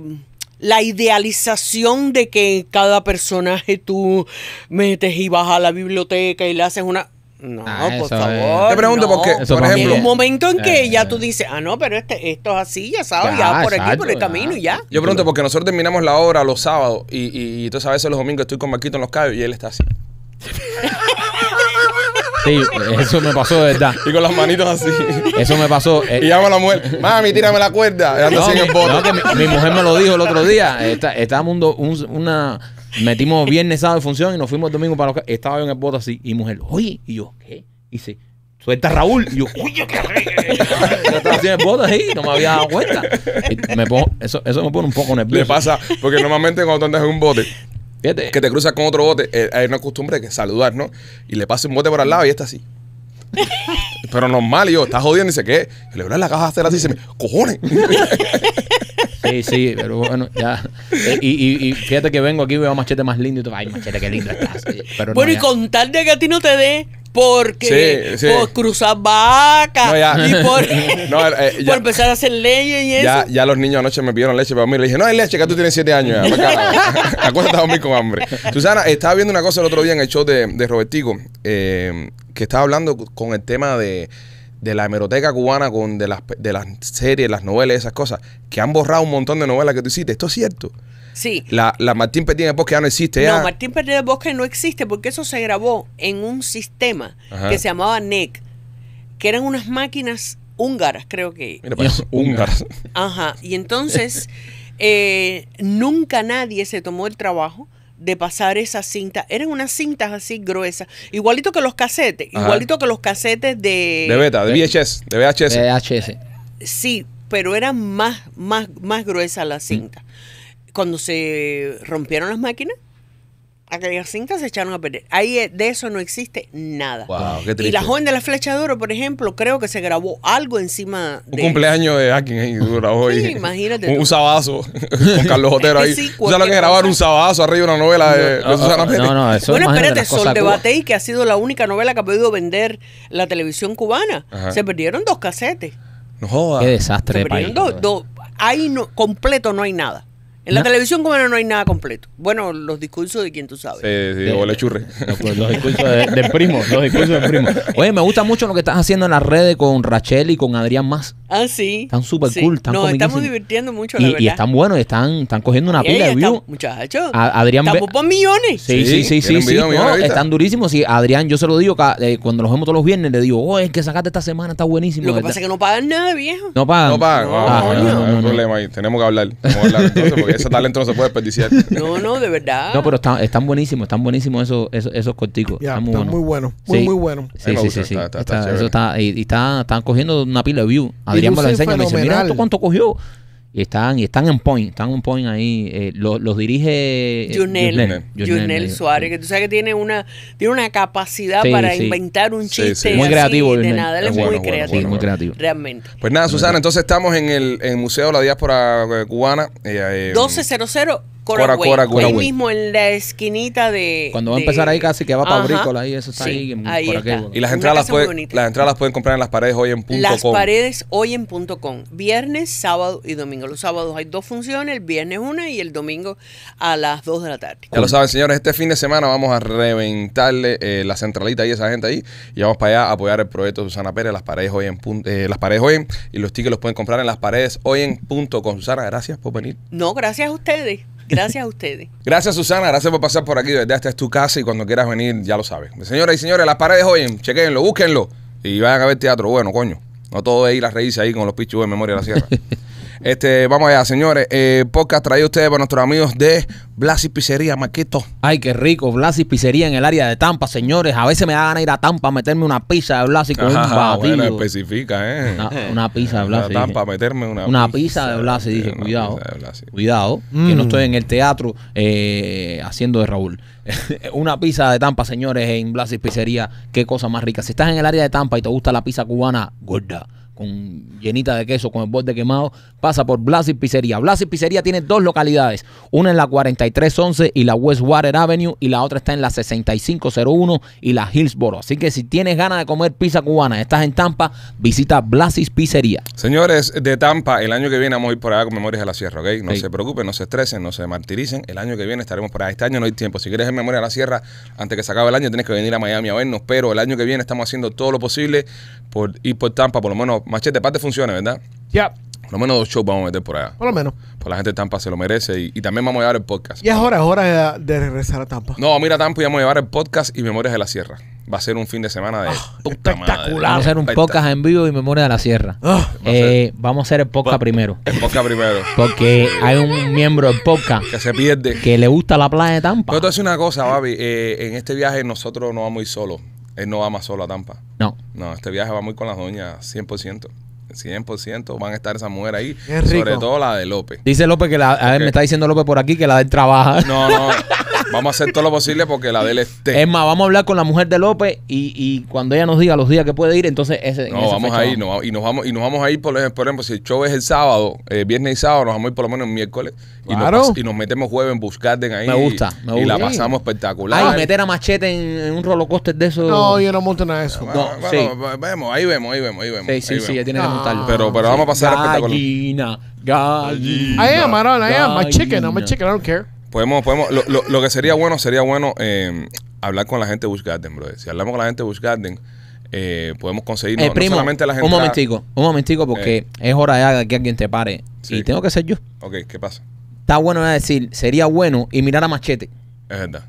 la idealización de que cada personaje tú metes y vas a la biblioteca y le haces una... No, ah, por favor. Te pregunto porque, por ejemplo. En un momento en que ya tú dices, ah, no, pero este, esto es así, ya sabes, ya, por aquí, por el camino y ya. Yo pregunto porque nosotros terminamos la obra los sábados y, y, y entonces a veces los domingos estoy con Marquito en los cabos y él está así. Sí, eso me pasó de verdad. Y con las manitos así. Eso me pasó. Eh. Y llamo a la mujer, mami, tírame la cuerda. No, mi, el No, que mi, mujer me lo dijo el otro día. Está, estábamos un, una, Metimos viernes, sábado en función y nos fuimos el domingo para los... Estaba yo en el bote así y mujer, oye, y yo, ¿qué? Y dice, suelta Raúl. Y yo, oye, qué Yo estaba haciendo el bote así no me había dado cuenta. me pongo, eso, eso me pone un poco nervioso. Le pasa, porque normalmente cuando tú andas en un bote, Fíjate. que te cruzas con otro bote, eh, hay una costumbre que saludar, ¿no? Y le pasa un bote por al lado y está así. Pero normal, y yo, está jodiendo, y dice, ¿qué? Y le a la caja hacer así y se me, cojones. Sí, sí, pero bueno, ya. Eh, y, y, fíjate que vengo aquí y veo machete más lindo y tú, ay, machete, qué lindo estás. Pero bueno, y con tal de que a ti no te dé porque por cruzar vacas y por, eh, eh, por, empezar a hacer leyes y eso. Ya, ya los niños anoche me pidieron leche Pero a mí Le dije, no hay leche, que tú tienes siete años. Acuérdate a dormir con hambre. Susana, estaba viendo una cosa el otro día en el show de, de Robertico, que estaba hablando con el tema de de la hemeroteca cubana con de las, de las series, las novelas, esas cosas, que han borrado un montón de novelas que tú hiciste. Esto es cierto. Sí. La, Martín Pérez de Bosque ya no existe. No, Martín Pérez de Bosque no existe porque eso se grabó en un sistema que se llamaba NEC, que eran unas máquinas húngaras, creo que. Mira, pues, húngaras. Ajá. Y entonces eh, nunca nadie se tomó el trabajo de pasar esa cinta Eran unas cintas así gruesas, igualito que los casetes, igualito que los casetes de... De beta, de VHS, de VHS. Sí, pero eran más, más, más gruesa la mm. cinta Cuando se rompieron las máquinas, las cintas se echaron a perder. Ahí de eso no existe nada. y la joven de la flecha de por ejemplo, creo que se grabó algo encima de... Un cumpleaños de Akin ahí Sí, imagínate. Un, sabazo con Carlos Jotero ahí. Sí, ¿Sabes lo que grabar un sabazo arriba de una novela de, no, Susana Pérez? No, no, eso Bueno, espérate, Sol de Batey, que ha sido la única novela que ha podido vender la televisión cubana. Se perdieron dos casetes. No joda. Qué desastre de país. Dos, ahí no, completo no hay nada. En la televisión como no, hay nada completo. Bueno, los discursos de quien tú sabes. Sí, sí, o la churre. Los, discursos de, del primo, los discursos del primo. Oye, me gusta mucho lo que estás haciendo en las redes con Rachel y con Adrián Más. Ah, sí. Están súper cool, están estamos divirtiendo mucho, la y, verdad. Y están buenos, están, están cogiendo una pila de views. Muchachos, Adrián... Estamos por millones. Sí, sí, sí, sí. están durísimos. Y Adrián, yo se lo digo eh, cuando los vemos todos los viernes, le digo, oh, es que sacaste esta semana, está buenísimo. Lo que pasa es que no pagan nada, viejo. No pagan. No pagan. No, ah, hay problema ahí. Tenemos que hablar. hablar entonces ese talento no se puede desperdiciar. No, no, de verdad. No, pero están, están buenísimos, están buenísimos esos, esos, corticos. están muy buenos. Muy, sí. muy buenos. Sí, sí, sí, sí. Está, está, y, está están cogiendo una pila de views. Adrián me lo enseña. Me dice, mira, cuánto cogió? Y están, y están en point, están en point ahí. Eh, los dirige Junel eh, eh, Suárez, que tú sabes que tiene una, tiene una capacidad para inventar un chiste. muy creativo, de nada, es, muy, creativo, Realmente. Pues nada, Susana, entonces estamos en el en Museo de la Diáspora Cubana. eh, 1200 Cora, Cora, Cora, ahí mismo en la esquinita de. Cuando va a empezar ahí casi que va para Brícola, ahí eso está ahí. Y las entradas las, las entradas pueden comprar en las paredes hoy en punto Las paredes hoy en punto com. Viernes, sábado y domingo. Los sábados hay dos funciones, el viernes una y el domingo a las dos de la tarde. Ya lo saben, señores, este fin de semana vamos a reventarle eh, la centralita y esa gente ahí. Y vamos para allá a apoyar el proyecto de Susana Pérez, las paredes hoy en punto, eh, las paredes hoy y los tickets los pueden comprar en las paredes hoy en punto con Susana, gracias por venir. No, gracias a ustedes. Gracias a ustedes. Gracias, Susana. Gracias por pasar por aquí. desde hasta esta es tu casa y cuando quieras venir, ya lo sabes. Señoras y señores, las paredes, oyen, chequenlo, búsquenlo y vayan a ver teatro. Bueno, coño, no todo es ir a reírse ahí con los pichos de memoria de la sierra. Este, vamos allá, señores. Eh, podcast traído ustedes para nuestros amigos de Blas y Pizzería, Maquito. Ay, qué rico, Blas y Pizzería en el área de Tampa, señores. A veces me da ganas ir a Tampa a meterme una pizza de Blas y con un batido. Bueno, específica, ¿eh? Una, pizza de Blas. Tampa meterme una, una pizza, de Blas. Dije, cuidado, de cuidado, que no mm. estoy en el teatro eh, haciendo de Raúl. una pizza de Tampa, señores, en Blas y Pizzería. Qué cosa más rica. Si estás en el área de Tampa y te gusta la pizza cubana, gorda con llenita de queso, con el borde quemado, pasa por Blasis Pizzería. Blasis Pizzería tiene dos localidades, una en la 4311 y la Westwater Avenue y la otra está en la 6501 y la Hillsboro. Así que si tienes ganas de comer pizza cubana, estás en Tampa, visita Blasis Pizzería. Señores de Tampa, el año que viene vamos a ir por allá con Memorias de la Sierra, ¿ok? No se preocupen, no se estresen, no se martiricen. El año que viene estaremos por allá. Este año no hay tiempo. Si quieres en Memorias de la Sierra, antes que se acabe el año, tienes que venir a Miami a vernos. Pero el año que viene estamos haciendo todo lo posible por ir por Tampa, por lo menos Machete, parte funciona, ¿verdad? Ya. Por lo menos dos shows vamos a meter por allá. Por lo menos. Por la gente de Tampa se lo merece y, también vamos a llevar el podcast. Y es hora, es hora de regresar a Tampa. No, mira Tampa y vamos a llevar el podcast y Memorias de la Sierra. Va a ser un fin de semana de ah, espectacular. Vamos a hacer un podcast en vivo y Memorias de la Sierra. Ah. Eh, vamos a hacer el podcast primero. El podcast primero. Porque hay un miembro del podcast que se pierde. Que le gusta la playa de Tampa. Pero te voy una cosa, Babi. Eh, en este viaje nosotros no vamos a ir solos. Él no va más solo a Tampa. No. No, este viaje va muy con las doñas, 100%. 100% van a estar esa mujer ahí. Sobre todo la de López. Dice López que la. A me está diciendo López por aquí que la de trabaja. No, no. Vamos a hacer todo lo posible porque la del este esté. Es más, vamos a hablar con la mujer de López y, y cuando ella nos diga los días que puede ir, entonces ese. No, en esa vamos fecha a ir, vamos. y, nos vamos, y nos vamos a ir, por ejemplo, por ejemplo si el show es el sábado, eh, viernes y sábado, nos vamos a ir por lo menos el miércoles. Claro. Y, nos, y nos metemos jueves en Buscarden ahí. Me gusta, me gusta. Y la pasamos espectacular. Ay, meter a Machete en, un roller coaster de esos. No, yo no monto nada de eso. No, bueno, vemos, ahí vemos, ahí vemos, ahí vemos. Sí, sí, ya tiene que ah. montarlo. Pero, pero vamos a pasar espectacular. Gallina, gallina. I am, I don't, I am. My chicken, I'm a chicken, I don't care. Podemos, lo, que sería bueno, sería bueno eh, hablar con la gente de Bush Garden, brother. Si hablamos con la gente de Bush eh, podemos conseguir eh, solamente la gente. Un momentico, un momentico, porque es hora de que alguien te pare. Y tengo que ser yo. Ok, ¿qué pasa? Está bueno decir, sería bueno y mirar a Machete. Es verdad.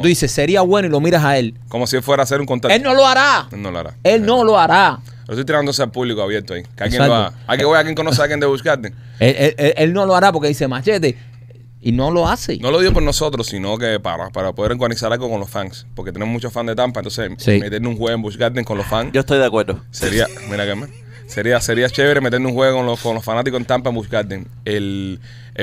tú dices, sería bueno y lo miras a él. Como si fuera a hacer un contacto. Él no lo hará. Él no lo hará. Él no lo hará. Lo estoy tirándose al público abierto ahí. Que alguien Hay que voy a quien conoce a alguien de Bush Él, él, no lo hará porque dice, machete, y no lo hace. No lo dio por nosotros, sino que para, para poder organizar algo con los fans. Porque tenemos muchos fans de Tampa, entonces Meternos un juego en Busch Garden con los fans Yo estoy de acuerdo. sería. Mira que más Sería, sería chévere meterle un juego con los, con los fanáticos en Tampa en Busch Garden. El,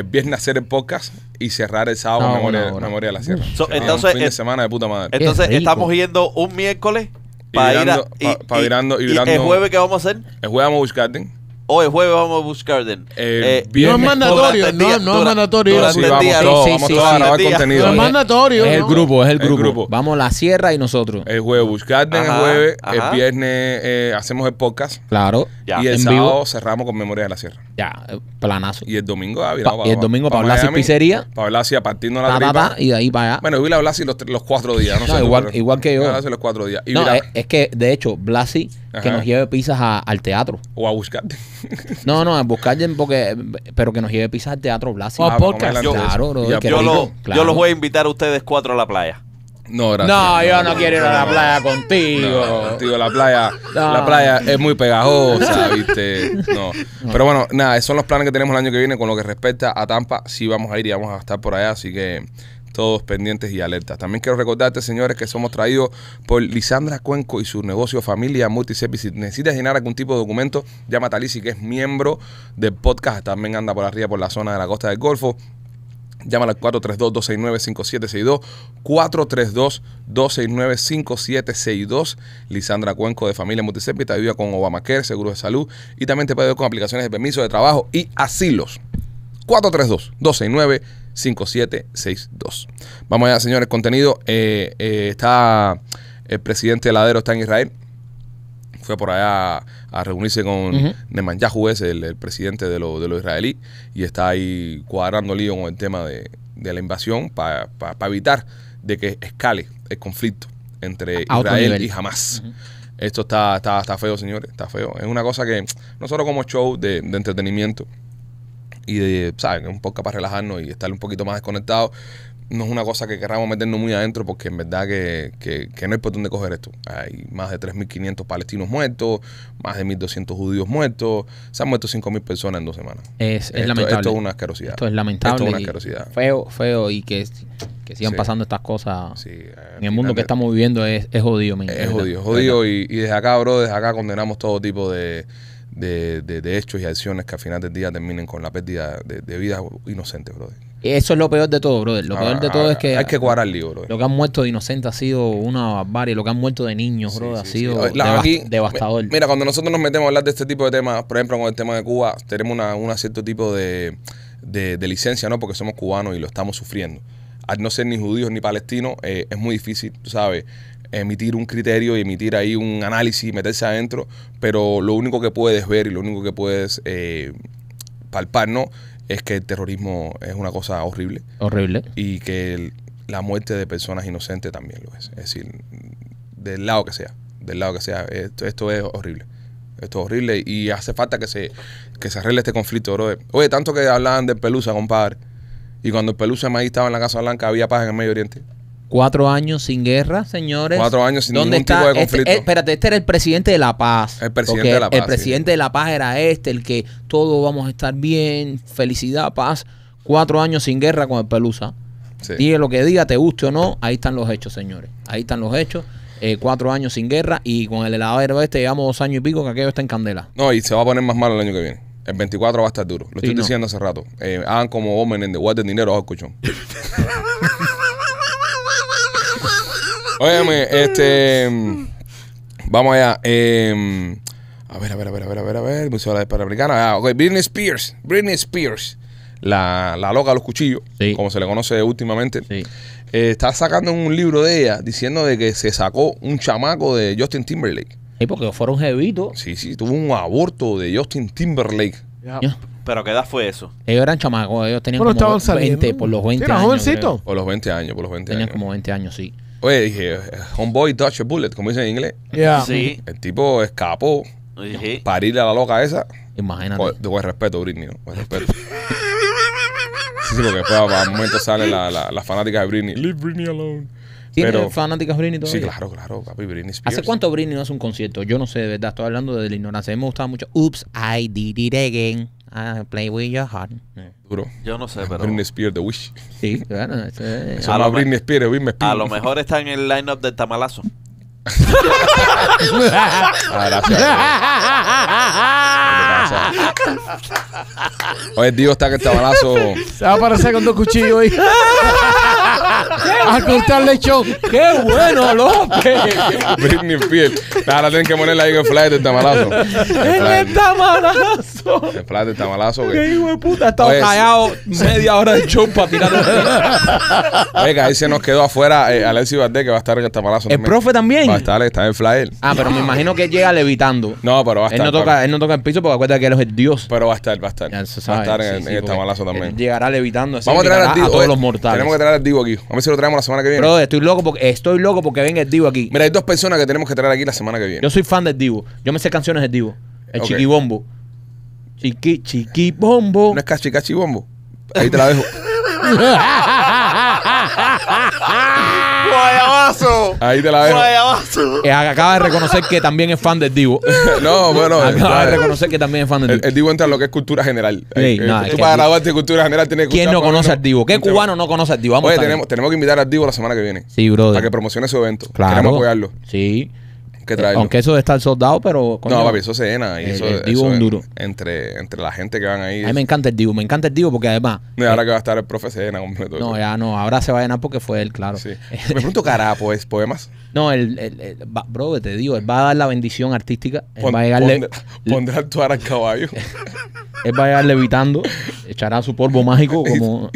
viernes hacer el podcast y cerrar el sábado en memoria, de la sierra. entonces, un fin de eh, semana de puta madre. Entonces estamos yendo un miércoles para ir a, Para y El jueves que vamos a hacer. El jueves vamos a Garden. Hoy jueves vamos a buscar. Eh, no es mandatorio, no, no es mandatorio. vamos, a No es ¿eh? mandatorio. Es el grupo, es el grupo. Vamos a la sierra y nosotros. El jueves buscar Garden, el jueves, el viernes eh, hacemos el podcast. Claro. Y el sábado cerramos con Memoria de la Sierra. Ya, planazo. Y el domingo ah, mira, Y el domingo para Blasi Pizzería. Para Blasi partiendo la tripa y de ahí para allá. Bueno, yo vi la Blasi los, los, cuatro días. No, sé igual, que yo. es, que, de hecho, Blasi que nos lleve pizzas al teatro. O a buscarte. no, no, buscarle porque, pero que nos lleve pisar al teatro Blas. Oh, ah, Yo, claro, yo, los voy a invitar a ustedes cuatro a la playa. No, gracias. No, yo no quiero ir a la playa contigo. la playa, la playa es muy pegajosa, ¿viste? No. Pero bueno, nada, esos son los planes que tenemos el año que viene. Con lo que respecta a Tampa, sí vamos a ir y vamos a estar por allá. Así que todos pendientes y alertas. También quiero recordarte, señores, que somos traídos por Lisandra Cuenco y su negocio Familia Multiséptica. Si necesitas llenar algún tipo de documento, llama a Talisi, que es miembro del podcast. También anda por arriba, por la zona de la costa del Golfo. Llámala al 432-269-5762. 432-269-5762. Lisandra Cuenco de Familia Multiséptica. te ayuda con Obamacare, Seguro de Salud y también te puede ayudar con aplicaciones de permiso de trabajo y asilos. 432-269-5762. Vamos allá, señores. Contenido. Eh, eh, está el presidente Ladero, está en Israel. Fue por allá a reunirse con uh -huh. el, presidente de los de israelí, y está ahí cuadrando lío con el tema de, la invasión para evitar de que escale el conflicto entre Israel y Hamas. Esto está, está, feo, señores, está feo. Es una cosa que nosotros como show de entretenimiento, y de, ¿saben? Un poco para relajarnos y estar un poquito más desconectados No es una cosa que queramos meternos muy adentro porque en verdad que, que, no hay por dónde coger esto. Hay más de 3.500 palestinos muertos, más de 1.200 judíos muertos. Se han muerto 5.000 personas en dos semanas. Es, es lamentable. Esto es una asquerosidad. Esto es lamentable. Esto es una Feo, feo y que, sigan pasando estas cosas. Eh, en el mundo que estamos viviendo es, es jodido. Es jodido, es jodido. Y, y desde acá, bro, desde acá condenamos todo tipo de de, de, hechos y acciones que al final del día terminen con la pérdida de, de vidas inocentes, brother. Eso es lo peor de todo, brother. Lo peor de todo es que. Hay que cuadrar el libro. Lo que han muerto de inocentes ha sido una barbarie. Lo que han muerto de niños, brother, ha sido devastador. Mira, cuando nosotros nos metemos a hablar de este tipo de temas, por ejemplo, con el tema de Cuba, tenemos una, cierto tipo de, de, licencia, ¿no? Porque somos cubanos y lo estamos sufriendo. Al no ser ni judíos ni palestinos, eh, es muy difícil, ¿sabes? emitir un criterio y emitir ahí un análisis y meterse adentro, pero lo único que puedes ver y lo único que puedes eh, palpar, ¿no? Es que el terrorismo es una cosa horrible. Horrible. Y que la muerte de personas inocentes también lo es. Es decir, del lado que sea, del lado que sea, esto, es horrible. Esto es horrible y hace falta que se, se arregle este conflicto, Oye, tanto que hablaban de Pelusa, compadre. Y cuando el Pelusa Maíz estaba en la Casa Blanca, había paz en el Medio Oriente. Cuatro años sin guerra, señores. Cuatro años sin ningún tipo de este, conflicto. Eh, espérate, este era el presidente de La Paz. El presidente de La Paz. El presidente de La Paz era este, el que todos vamos a estar bien, felicidad, paz. Cuatro años sin guerra con el Pelusa. Sí. lo que diga, te guste o no, ahí están los hechos, señores. Ahí están los hechos. Eh, cuatro años sin guerra y con el heladero este llevamos dos años y pico que aquello está en candela. No, y se va a poner más mal el año que viene. El 24 va a estar duro. Lo estoy diciendo hace rato. Eh, hagan como en de de dinero, ojo, escuchón. Óyeme, este. Vamos allá. Eh, a ver, a ver, a ver, a ver, a ver, a ver. Museo de la de Ah, okay. Britney Spears. Britney Spears. La, la loca de los cuchillos, como se le conoce últimamente. Sí. Eh, está sacando un libro de ella diciendo de que se sacó un chamaco de Justin Timberlake. Sí, porque fueron jevitos. Sí, sí, tuvo un aborto de Justin Timberlake. ¿Pero qué edad fue eso? Ellos eran chamacos, ellos tenían como 20, por los 20 años. jovencito? Por los 20 años, por los 20 años. Tenían como 20 años, sí. Oye, dije, homeboy Dutch bullet, como dicen en inglés. Sí. El tipo escapó sí. Parirle a la loca esa. Imagínate. Con, pues, respeto, Britney, ¿no? respeto. sí, sí, porque después a momento salen las la, fanáticas de Britney. Leave Britney alone. ¿Tiene fanáticas Britney todavía? Sí, claro, claro, ¿Hace cuánto Britney no hace un concierto? Yo no sé, de verdad, estoy hablando de la ignorancia. A mí me gustaba mucho. Oops, I did it again. Ah, play with your heart. Duro. Yo no sé, ah, pero. Britney Spears, The Wish. Sí, claro. Eso, a no lo Britney Spears, Britney Spears. A lo mejor está en el lineup del tamalazo. ah, gracias. Oye, Dios está que el tamalazo. Se va a aparecer con dos cuchillos ahí. a el chon, ¡Qué bueno, López! Britney Spears. Ahora tienen que ponerle ahí en el flyer del tamalazo. ¡En el tamalazo! El flyer del tamalazo. ¡Qué hijo de puta! estaba estado callado media hora de show para tirar ahí se nos quedó afuera eh, Alexi Valdés, que va a estar en el tamalazo. ¿El profe también? Va a estar, está en flyer. Ah, pero me imagino que llega levitando. No, pero va a estar. Él no toca, él no toca el piso porque acuérdate que él es el dios. Pero va a estar, va a estar. va a estar en, el tamalazo también. Llegará levitando así. Vamos a traer al Divo. A todos eh, los mortales. Tenemos que traer al Divo aquí. A ver si lo traemos la semana que viene. Bro, estoy loco porque estoy loco porque venga el Divo aquí. Mira, hay dos personas que tenemos que traer aquí la semana que viene. Yo soy fan del Divo. Yo me sé canciones del Divo. El Chiquibombo. Chiqui, Chiquibombo. ¿Una es cachi bombo. Ahí te la dejo. Ahí te la dejo. Eh, acaba de reconocer que también es fan del Divo. no, bueno. Acaba de reconocer que también es fan del Divo. El, Divo entra en lo que es cultura general. tú eh, eh, para graduarte de cultura general tienes que ¿Quién no conoce al Divo? ¿Qué cubano no conoce al Divo? Vamos Oye, tenemos, tenemos que invitar al Divo la semana que viene. Sí, brother. Para que promocione su evento. Claro. Queremos apoyarlo. Sí. Aunque eso de estar soldado, pero. no, papi, eso se llena. Y eso, un duro. Entre, entre la gente que van ahí. A mí me encanta el Divo, me encanta el Divo porque además. ahora eh, que va a estar el profe se completo. No, ya no, ahora se va a llenar porque fue él, claro. me pregunto, carajo ¿es pues, poemas? No, el, el, bro, te digo, él va a dar la bendición artística. Él va a llegarle. Pondrá, a actuar al caballo. Él va a llegar levitando, echará su polvo mágico como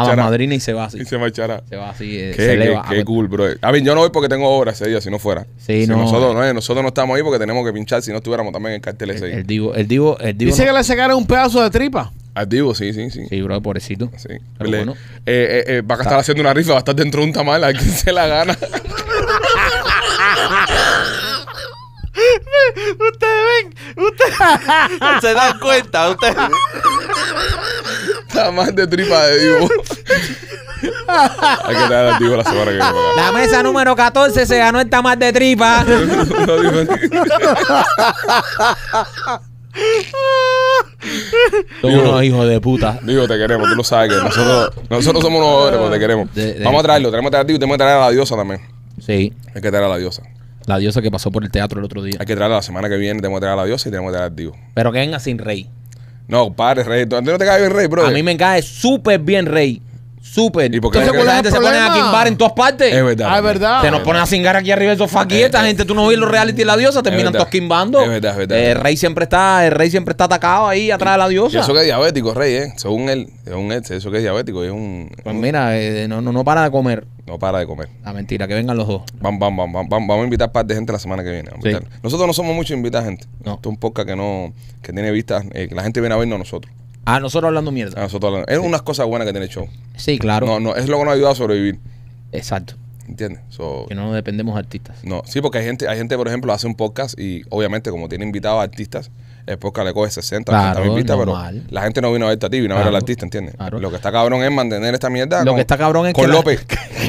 a la madrina y se va así. Y se marchará. Se va así, eh, qué, se qué, Qué pues. cool, bro. A ah, ver, yo no voy porque tengo obra ese día, si no fuera. si Nosotros no, nosotros no estamos ahí porque tenemos que pinchar si no estuviéramos también en el cartel ese día el, divo, el divo, el divo Dice que le sacaron un pedazo de tripa. Al Divo, sí, sí, sí. Sí, bro, pobrecito. Sí. Eh, eh, eh, va a estar haciendo una rifa, va a estar dentro de un tamal, a quien se la gana. Ustedes ven Usted se dan cuenta, usted. Está más de tripa de Divo. Hay que traer al Divo la semana que viene. La mesa número 14 se ganó el más de tripa. Son unos hijos de puta. Digo, te queremos, tú lo sabes que nosotros, somos unos héroes, te queremos. Vamos a traerlo, tenemos que traer a ti y tenemos que traer a la diosa también. Sí. Hay que traer a la diosa. La diosa que pasó por el teatro el otro día. Hay que traerla la semana que viene. Tenemos que traer a la diosa y tenemos que traer al tío Pero que venga sin rey. No, padre, rey. ¿A ti no te cae bien rey, bro? A mí me cae súper bien rey. Súper. ¿Y por qué Entonces, la gente se pone a quimbar en todas partes. Es verdad. Ah, es verdad. te nos ponen a cingar aquí arriba el sofá aquí. gente, tú no ves los reality de la diosa, terminan todos quimbando. Es verdad, es verdad. El rey siempre está, el rey siempre está atacado ahí atrás de la diosa. eso que es diabético, rey, ¿eh? Según él, según él, eso que es diabético. Es un, Pues mira, eh, no, no, no para de comer. No para de comer. La ah, mentira, que vengan los dos. vamos vamos Vamos a invitar par de gente la semana que viene. Nosotros no somos muchos invitar gente. No. Esto es un podcast que no, que tiene vistas, eh, que la gente viene a vernos a nosotros. A ah, nosotros hablando mierda. A ah, nosotros hablando. Es unas cosas buenas que tiene el show. Sí, claro. No, no, es lo que nos ha ayudado a sobrevivir. Exacto. ¿Entiendes? que no dependemos de artistas. No, sí, porque hay gente, hay gente, por ejemplo, hace un podcast y obviamente como tiene invitados a artistas, el podcast le coge 60, claro, mil pero la gente no vino a verte a ti, vino a ver al artista, ¿entiendes? Lo que está cabrón es mantener esta mierda. Lo con, que está cabrón es. Con López.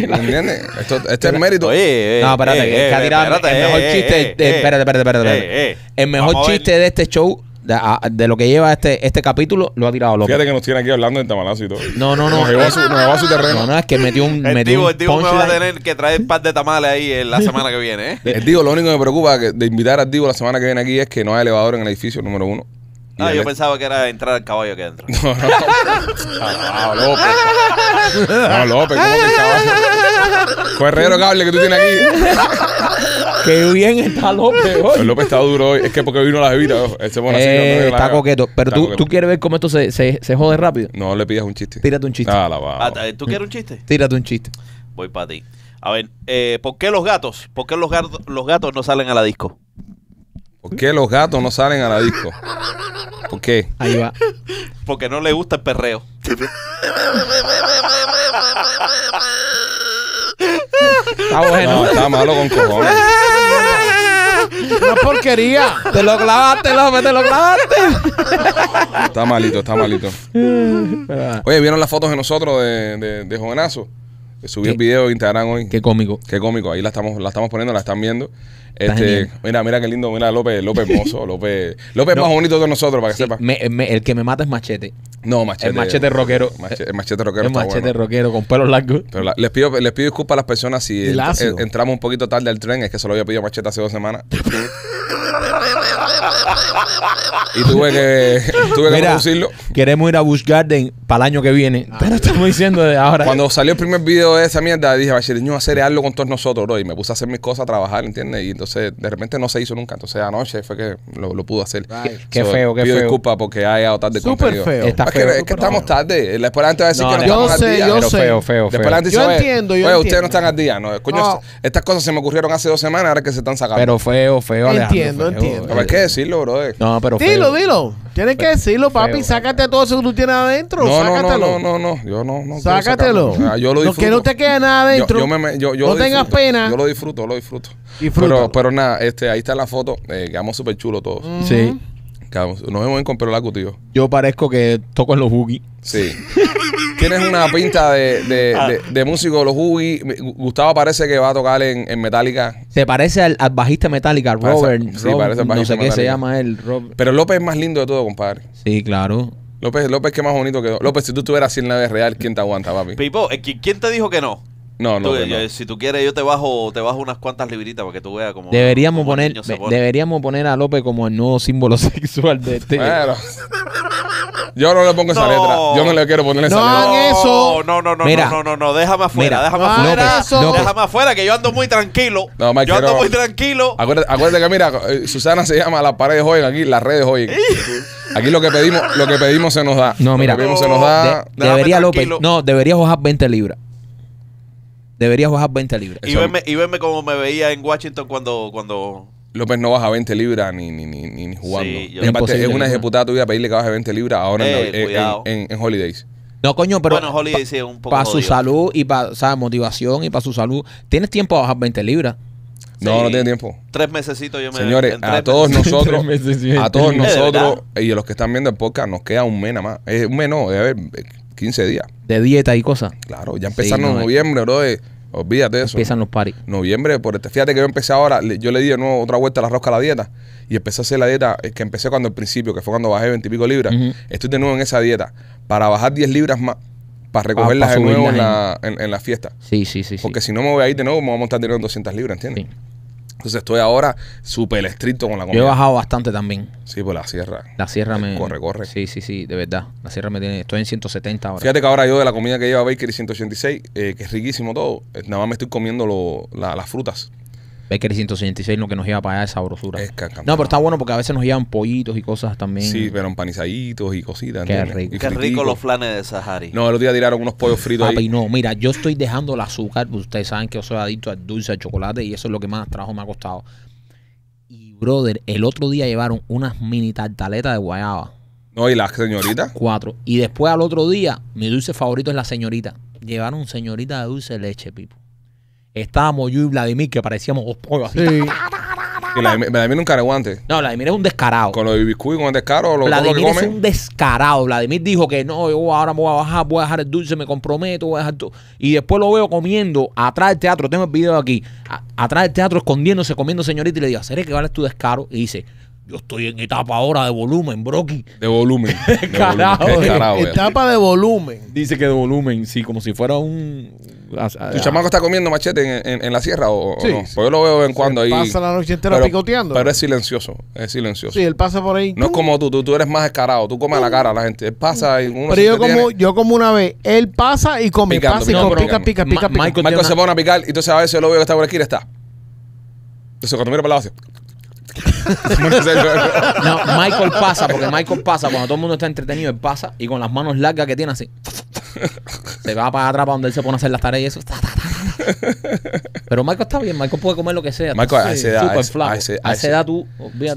La... ¿Entiendes? Esto, este es el mérito. Eh, no, espérate, eh, que ha eh, tirado el mejor chiste. espérate, espérate, espérate. el mejor chiste de este show de, lo que lleva este, este capítulo, lo ha tirado loco Fíjate que nos tiene aquí hablando en tamalazo y todo. No, no, no. Nos llevó a su, terreno. No, no, es que metió un, El metió un me va a tener que traer un par de tamales ahí la semana que viene, ¿eh? El Divo, lo único que me preocupa de invitar al Divo la semana que viene aquí es que no hay elevador en el edificio número uno ah, yo pensaba que era entrar al caballo que entra. No, Ah, López. Ah, López, ¿cómo que el caballo? Correro cable que tú tienes aquí. Qué bien está López pues hoy. López está duro hoy. Es que porque vino la bebida. Él se eh, está coqueto. Pero tú, tú quieres ver cómo esto se, se, se, jode rápido. No le pidas un chiste. Tírate un chiste. Ah, la va, ¿Tú quieres un chiste? Tírate un chiste. Voy para ti. A ver, eh, ¿por qué los gatos? ¿Por qué los los gatos no salen a la disco? ¿Por qué los gatos no salen a la disco? ¿Por qué? Ahí va. Porque no le gusta el perreo. Está bueno. está malo con cojones. Una porquería. Te lo clavaste, lo te lo clavaste. Está malito, está malito. Oye, ¿vieron las fotos de nosotros de, de, de jovenazo? Subí el video de Instagram hoy. Qué cómico. Qué cómico. Ahí la estamos, la estamos poniendo, la están viendo. Este, mira, mira qué lindo, mira López, López Mozo. López, López más bonito de nosotros, para que sepas. el que me mata es Machete. No, Machete. El Machete rockero. Machete, el Machete rockero. El Machete rockero con pelos largos. les pido, les pido disculpas a las personas si entramos un poquito tarde al tren, es que solo había pedido Machete hace dos semanas. y tuve que, tuve que producirlo. Queremos ir a Bush Garden para el año que viene. Te ah. estamos diciendo de ahora. Cuando salió el primer video de esa mierda, dije, a hacer algo con todos nosotros, bro. Y me puse a hacer mis cosas, a trabajar, ¿entiendes? Y entonces, de repente no se hizo nunca. Entonces, anoche fue que lo, lo pudo hacer. Qué feo, qué pido feo. disculpas porque hay llegado tarde feo. es Que, estamos tarde. la gente va a decir que no estamos al día. pero feo, feo, yo entiendo, yo entiendo. ustedes no están al día. No, coño, estas cosas se me ocurrieron hace dos semanas, ahora que se están sacando. Pero feo, feo, Alejandro. Entiendo, entiendo. No, pero. Dilo, dilo. Tienes que decirlo, papi. sácate todo eso que tú tienes adentro. sácatelo. No, no, no, no. Yo no. no sácatelo. Ah, yo lo disfruto. No, que no te quede nada adentro. Yo, no tengas pena. Yo lo disfruto, lo disfruto. Pero, pero nada, este, ahí está la foto. Eh, quedamos súper chulos todos. Sí. Nos vemos en Perolacu, tío. Yo parezco que toco en los boogies. Sí. Tienes una pinta de, ah. músico de los Hoogie Gustavo parece que va a tocar en, en Metallica. Se parece al, al bajista Metallica, Robert. sí, parece bajista No sé qué se llama él, Robert. Pero López es más lindo de todo, compadre. Sí, claro. López, López, qué más bonito que López, si tú estuvieras sin en la de real, ¿quién te aguanta, papi? Pipo, eh, ¿quién te dijo que no? No, no, pues Si tú quieres, yo te bajo, te bajo unas cuantas libritas para que tú veas cómo. Deberíamos poner, deberíamos poner a López como el nuevo símbolo sexual de este. Yo no le pongo esa letra. Yo no le quiero poner esa letra. No eso. No, no, no, no, no, no, Déjame afuera, Mira. déjame afuera. Déjame afuera, que yo ando muy tranquilo. yo ando muy tranquilo. Acuérdate, que, mira, eh, Susana se llama la pared de oigan aquí, las redes oigan Aquí lo que pedimos, lo que pedimos se nos da. No, mira. Lo que pedimos se nos da. debería López. No, debería bajar 20 libras deberías bajar 20 libras. Y verme, y como me veía en Washington cuando, cuando López no baja 20 libras ni, ni, jugando. Sí, es una ejecutada tuya pedirle que baje 20 libras ahora eh, en- en, Holidays. No, coño, pero Bueno, Holidays es un poco para su salud y para motivación y para su salud, tienes tiempo a bajar 20 libras. No, no tiene tiempo. tres mesecitos yo me Señores, a todos nosotros, a todos nosotros y a los que están viendo el podcast, nos queda un mes nada más. Es un mes no, debe eh, 15 días. De dieta y cosas. Claro, ya empezaron en eh. noviembre, bro. Eh. Olvídate de eso. Empiezan los paris. Noviembre, por este. Fíjate que yo empecé ahora, yo le di de nuevo otra vuelta a la rosca a la dieta. Y empecé a hacer la dieta que empecé cuando al principio, que fue cuando bajé 20 y pico libras. Estoy de nuevo en esa dieta. Para bajar 10 libras más, para recogerlas de nuevo en la, en, fiesta. Sí, sí, sí. Porque si no me voy a ir de nuevo, me vamos a montar teniendo 200 libras, ¿entiendes? Sí. Entonces estoy ahora súper estricto con la comida. Yo he bajado bastante también. Sí, pues la sierra. La sierra me... Corre, corre. Sí, sí, sí, de verdad. La sierra me tiene... Estoy en 170 ahora. Fíjate que ahora yo de la comida que lleva Bakery 186, eh, que es riquísimo todo, eh, nada más me estoy comiendo lo, las frutas el 166 lo que nos iba para allá esa sabrosura. no, pero está bueno porque a veces nos llevan pollitos y cosas también. Sí, pero empanizaditos y cositas. Qué rico. Qué rico los flanes de Sahari. No, el otro día tiraron unos pollos fritos Papi, ahí. no, mira, yo estoy dejando el azúcar, pues, ustedes saben que yo soy adicto al dulce, al chocolate y eso es lo que más trabajo me ha costado. Y, brother, el otro día llevaron unas mini tartaletas de guayaba. No, y las señoritas. Cuatro. Y después al otro día, mi dulce favorito es la señorita. Llevaron señorita de dulce leche, Pipo estábamos yo y Vladimir que parecíamos dos pollos. así. Y Vladimir, Vladimir nunca era guante. No, Vladimir es un descarado. Con los de con el descaro, lo lo Vladimir es un descarado. Vladimir dijo que no, yo ahora me voy a bajar, voy a dejar el dulce, me comprometo, voy a dejar todo. Y después lo veo comiendo atrás del teatro. Tengo el video aquí. atrás del teatro escondiéndose, comiendo señorita. Y le digo, ¿seré que vale tu descaro? Y dice, yo estoy en etapa ahora de volumen, Brocky. De volumen. de Carajo. Eh. Eh. Etapa de volumen. Dice que de volumen, sí, como si fuera un. ¿Tu chamaco está comiendo machete en, en- la sierra o, no? Pues yo lo veo de vez en cuando ahí. Pasa la noche entera picoteando. pero es silencioso, es silencioso. Sí, él pasa por ahí. No es como tú, tú, eres más escarado, tú comes a la uh. cara a la gente. Él pasa y uno Pero yo como, yo como una vez, él pasa y come, Picando, pasa y pica, pica, pica, pica. Michael se pone a picar y entonces a veces yo lo veo que está por aquí y está. Entonces cuando miro para la base... no, Michael pasa, porque Michael pasa cuando todo el mundo está entretenido, él pasa y con las manos largas que tiene así, se va para atrás para donde él se pone a hacer las tareas y eso. Pero Michael está bien, Michael puede comer lo que sea. Michael, a esa edad, a esa edad tú,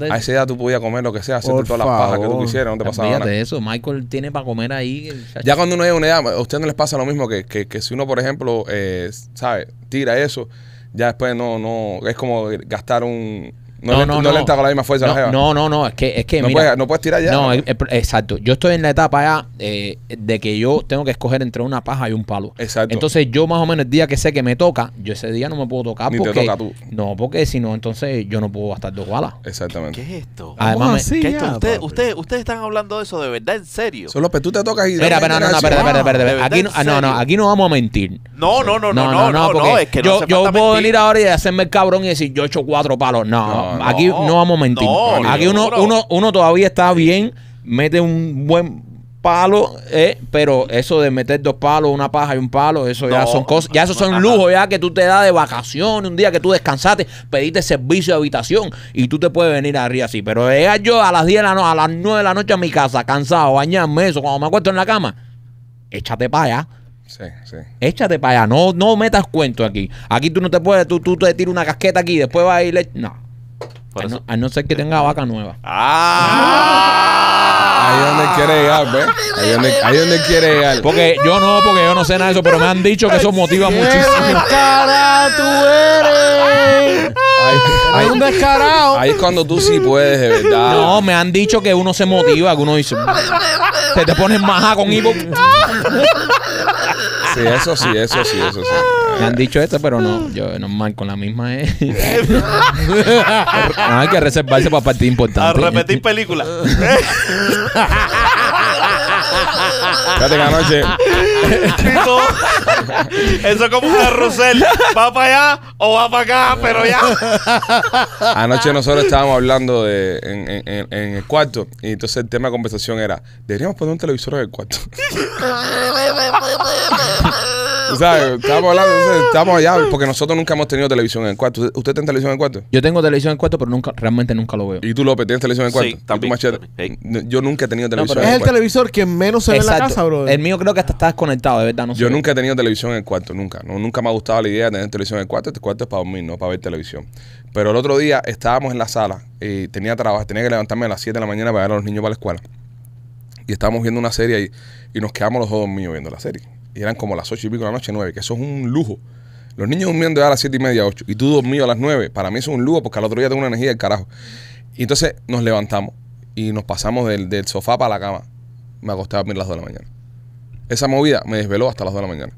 A esa edad tú podías comer lo que sea, hacer todas las pajas que tú quisieras, no te pasaba nada. Fíjate eso, Michael tiene para comer ahí. Ya cuando uno es una edad, a ustedes no les pasa lo mismo que, que, si uno, por ejemplo, eh, sabe, tira eso, ya después no, no, es como gastar un no, no, le, no, no, le entra con la misma fuerza. No, la no, no, no, es que, es que no, mira, puedes, no puedes tirar ya. No, exacto. Yo estoy en la etapa ya eh, de que yo tengo que escoger entre una paja y un palo. Exacto. Entonces yo más o menos el día que sé que me toca, yo ese día no me puedo tocar Ni porque te toca tú. no, porque si no entonces yo no puedo Bastar dos balas. Exactamente. ¿Qué, es esto? Además, así, ¿qué es esto? Ustedes, están hablando de eso de verdad, en serio. Solo tú te tocas y Mira, pero no, no, espera, espera, no, no, aquí no vamos a mentir. No, no, no, no, no, no, no, es que yo, yo puedo venir ahora y hacerme el cabrón y decir, yo he hecho cuatro palos. No, aquí no, vamos a mentir. aquí uno, uno, uno todavía está bien, mete un buen palo, eh, pero eso de meter dos palos, una paja y un palo, eso ya son cosas, ya eso son lujos ya que tú te das de vacaciones, un día que tú descansaste, pediste servicio de habitación y tú te puedes venir arriba así, pero llegar yo a las 10 de la noche, a las 9 de la noche a mi casa, cansado, bañarme eso, cuando me acuesto en la cama, échate para allá. Sí, sí. Échate para allá, no, no metas cuento aquí. Aquí tú no te puedes, tú, tú te tiras una casqueta aquí, después vas a irle, No. A no, ser que tenga vaca nueva. ¡Ah! Ahí donde quiere llegar, ¿ves? Ahí donde, quiere llegar. Porque yo no, porque yo no sé nada de eso, pero me han dicho que eso motiva muchísimo. cara tú eres! Hay un descarado. Ahí es cuando tú sí puedes, de verdad. No, me han dicho que uno se motiva, que uno dice. Se te pones maja con Ivo. Sí, eso sí, eso sí, eso sí. Me han dicho esto, pero no. Yo normal con la misma no, hay que reservarse para partir importante. A repetir películas. Fíjate que anoche. Eso es como un carrusel. Va para allá o va para acá, pero ya. Anoche nosotros estábamos hablando en, en- en el cuarto y entonces el tema de conversación era, deberíamos poner un televisor en el cuarto. O sea, estamos hablando, estamos allá, porque nosotros nunca hemos tenido televisión en el cuarto. ¿Usted, tiene televisión en el cuarto? Yo tengo televisión en el cuarto, pero nunca, realmente nunca lo veo. ¿Y tú, López, tienes televisión en el cuarto? Yo nunca he tenido televisión en el, cuarto es el televisor que menos se ve en la casa, bro. El mío creo que hasta está desconectado, de verdad. Yo nunca he tenido televisión en el cuarto, nunca. nunca me ha gustado la idea de tener televisión en el cuarto. Este cuarto es para dormir, no para ver televisión. Pero el otro día estábamos en la sala y tenía trabajo, tenía que levantarme a las 7 de la mañana para llevar a los niños para la escuela. Y estábamos viendo una serie y, y nos quedamos los dos dormidos viendo la serie y eran como las ocho y pico de la noche, nueve, que eso es un lujo. Los niños durmiendo ya a las siete y media, ocho, y tú dormido a las nueve, para mí eso es un lujo porque al otro día tengo una energía del carajo. Y entonces nos levantamos y nos pasamos del, del sofá para la cama. Me acosté a dormir a las dos de la mañana. Esa movida me desveló hasta las dos de la mañana.